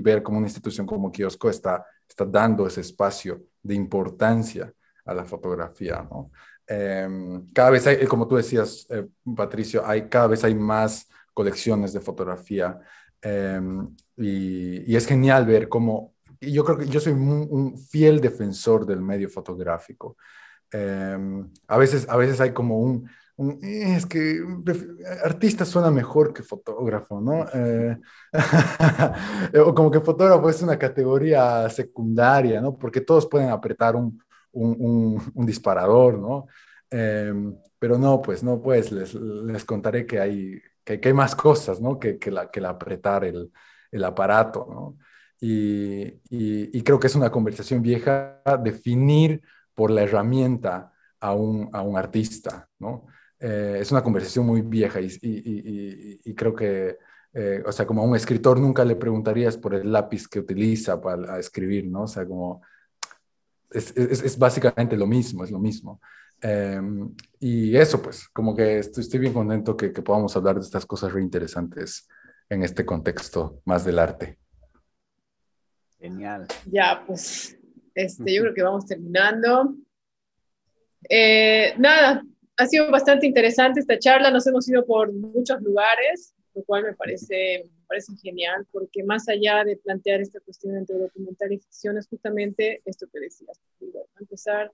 ver como una institución como Kiosco está, está dando ese espacio de importancia a la fotografía, em, cada vez hay, eh, como tú decías, eh, Patricio, hay, cada vez hay más colecciones de fotografía em, y, y, es genial ver cómo yo creo que yo soy un, fiel defensor del medio fotográfico. Em, a, veces, a veces hay como un, eh, es que artista suena mejor que fotógrafo, ¿no? Eh, o como que fotógrafo es una categoría secundaria, ¿no? Porque todos pueden apretar un, disparador, ¿no? Em, pero no, pues no, pues les, contaré que hay, hay más cosas, ¿no? Que, que, la, apretar el, el aparato, ¿no? y, creo que es una conversación vieja definir por la herramienta a un, artista, ¿no? Eh, es una conversación muy vieja y, creo que, eh, o sea, como a un escritor nunca le preguntarías por el lápiz que utiliza para escribir, ¿no? O sea, como es, básicamente lo mismo, es lo mismo. Em, y eso, pues, como que estoy, bien contento que, podamos hablar de estas cosas reinteresantes en este contexto más del arte. Genial. Ya, pues, este, yo creo que vamos terminando. Eh, nada, ha sido bastante interesante esta charla, nos hemos ido por muchos lugares, lo cual me parece, me parece genial, porque más allá de plantear esta cuestión entre documental y ficción, es justamente esto que decías, empezar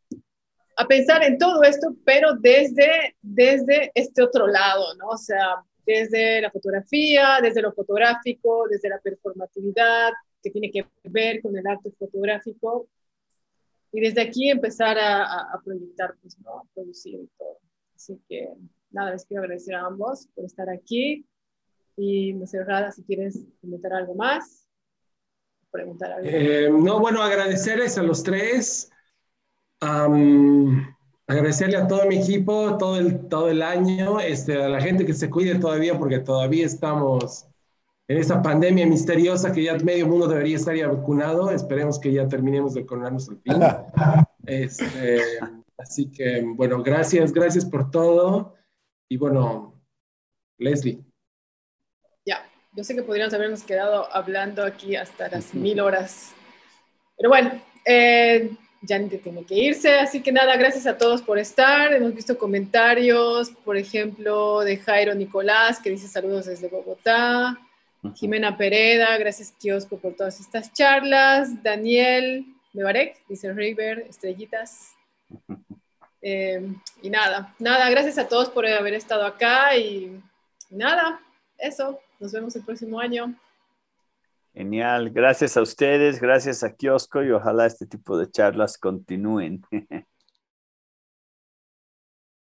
a pensar en todo esto, pero desde, desde este otro lado, ¿no? O sea, desde la fotografía, desde lo fotográfico, desde la performatividad, que tiene que ver con el arte fotográfico y desde aquí empezar a, proyectar, pues, ¿no? a producir y todo. Así que nada, les quiero agradecer a ambos por estar aquí y cerrada si quieres comentar algo más, preguntar algo. Eh, no, bueno, agradecerles a los tres. agradecerle a todo mi equipo todo el, todo el año, este, a la gente que se cuide todavía porque todavía estamos en esa pandemia misteriosa que ya medio mundo debería estar ya vacunado. Esperemos que ya terminemos de coronarnos al fin. así que, bueno, gracias, gracias por todo. Y bueno, Leslie. Ya, yo sé que podríamos habernos quedado hablando aquí hasta las mil horas. Pero bueno, eh, te tiene que irse, así que nada, gracias a todos por estar. Hemos visto comentarios, por ejemplo, de Jairo Nicolás, que dice saludos desde Bogotá. Jimena Pereda, gracias Kiosco por todas estas charlas. Daniel Mebarek, dice River, estrellitas. Em, y nada, nada, gracias a todos por haber estado acá y nada, eso, nos vemos el próximo año. Genial, gracias a ustedes, gracias a Kiosco y ojalá este tipo de charlas continúen.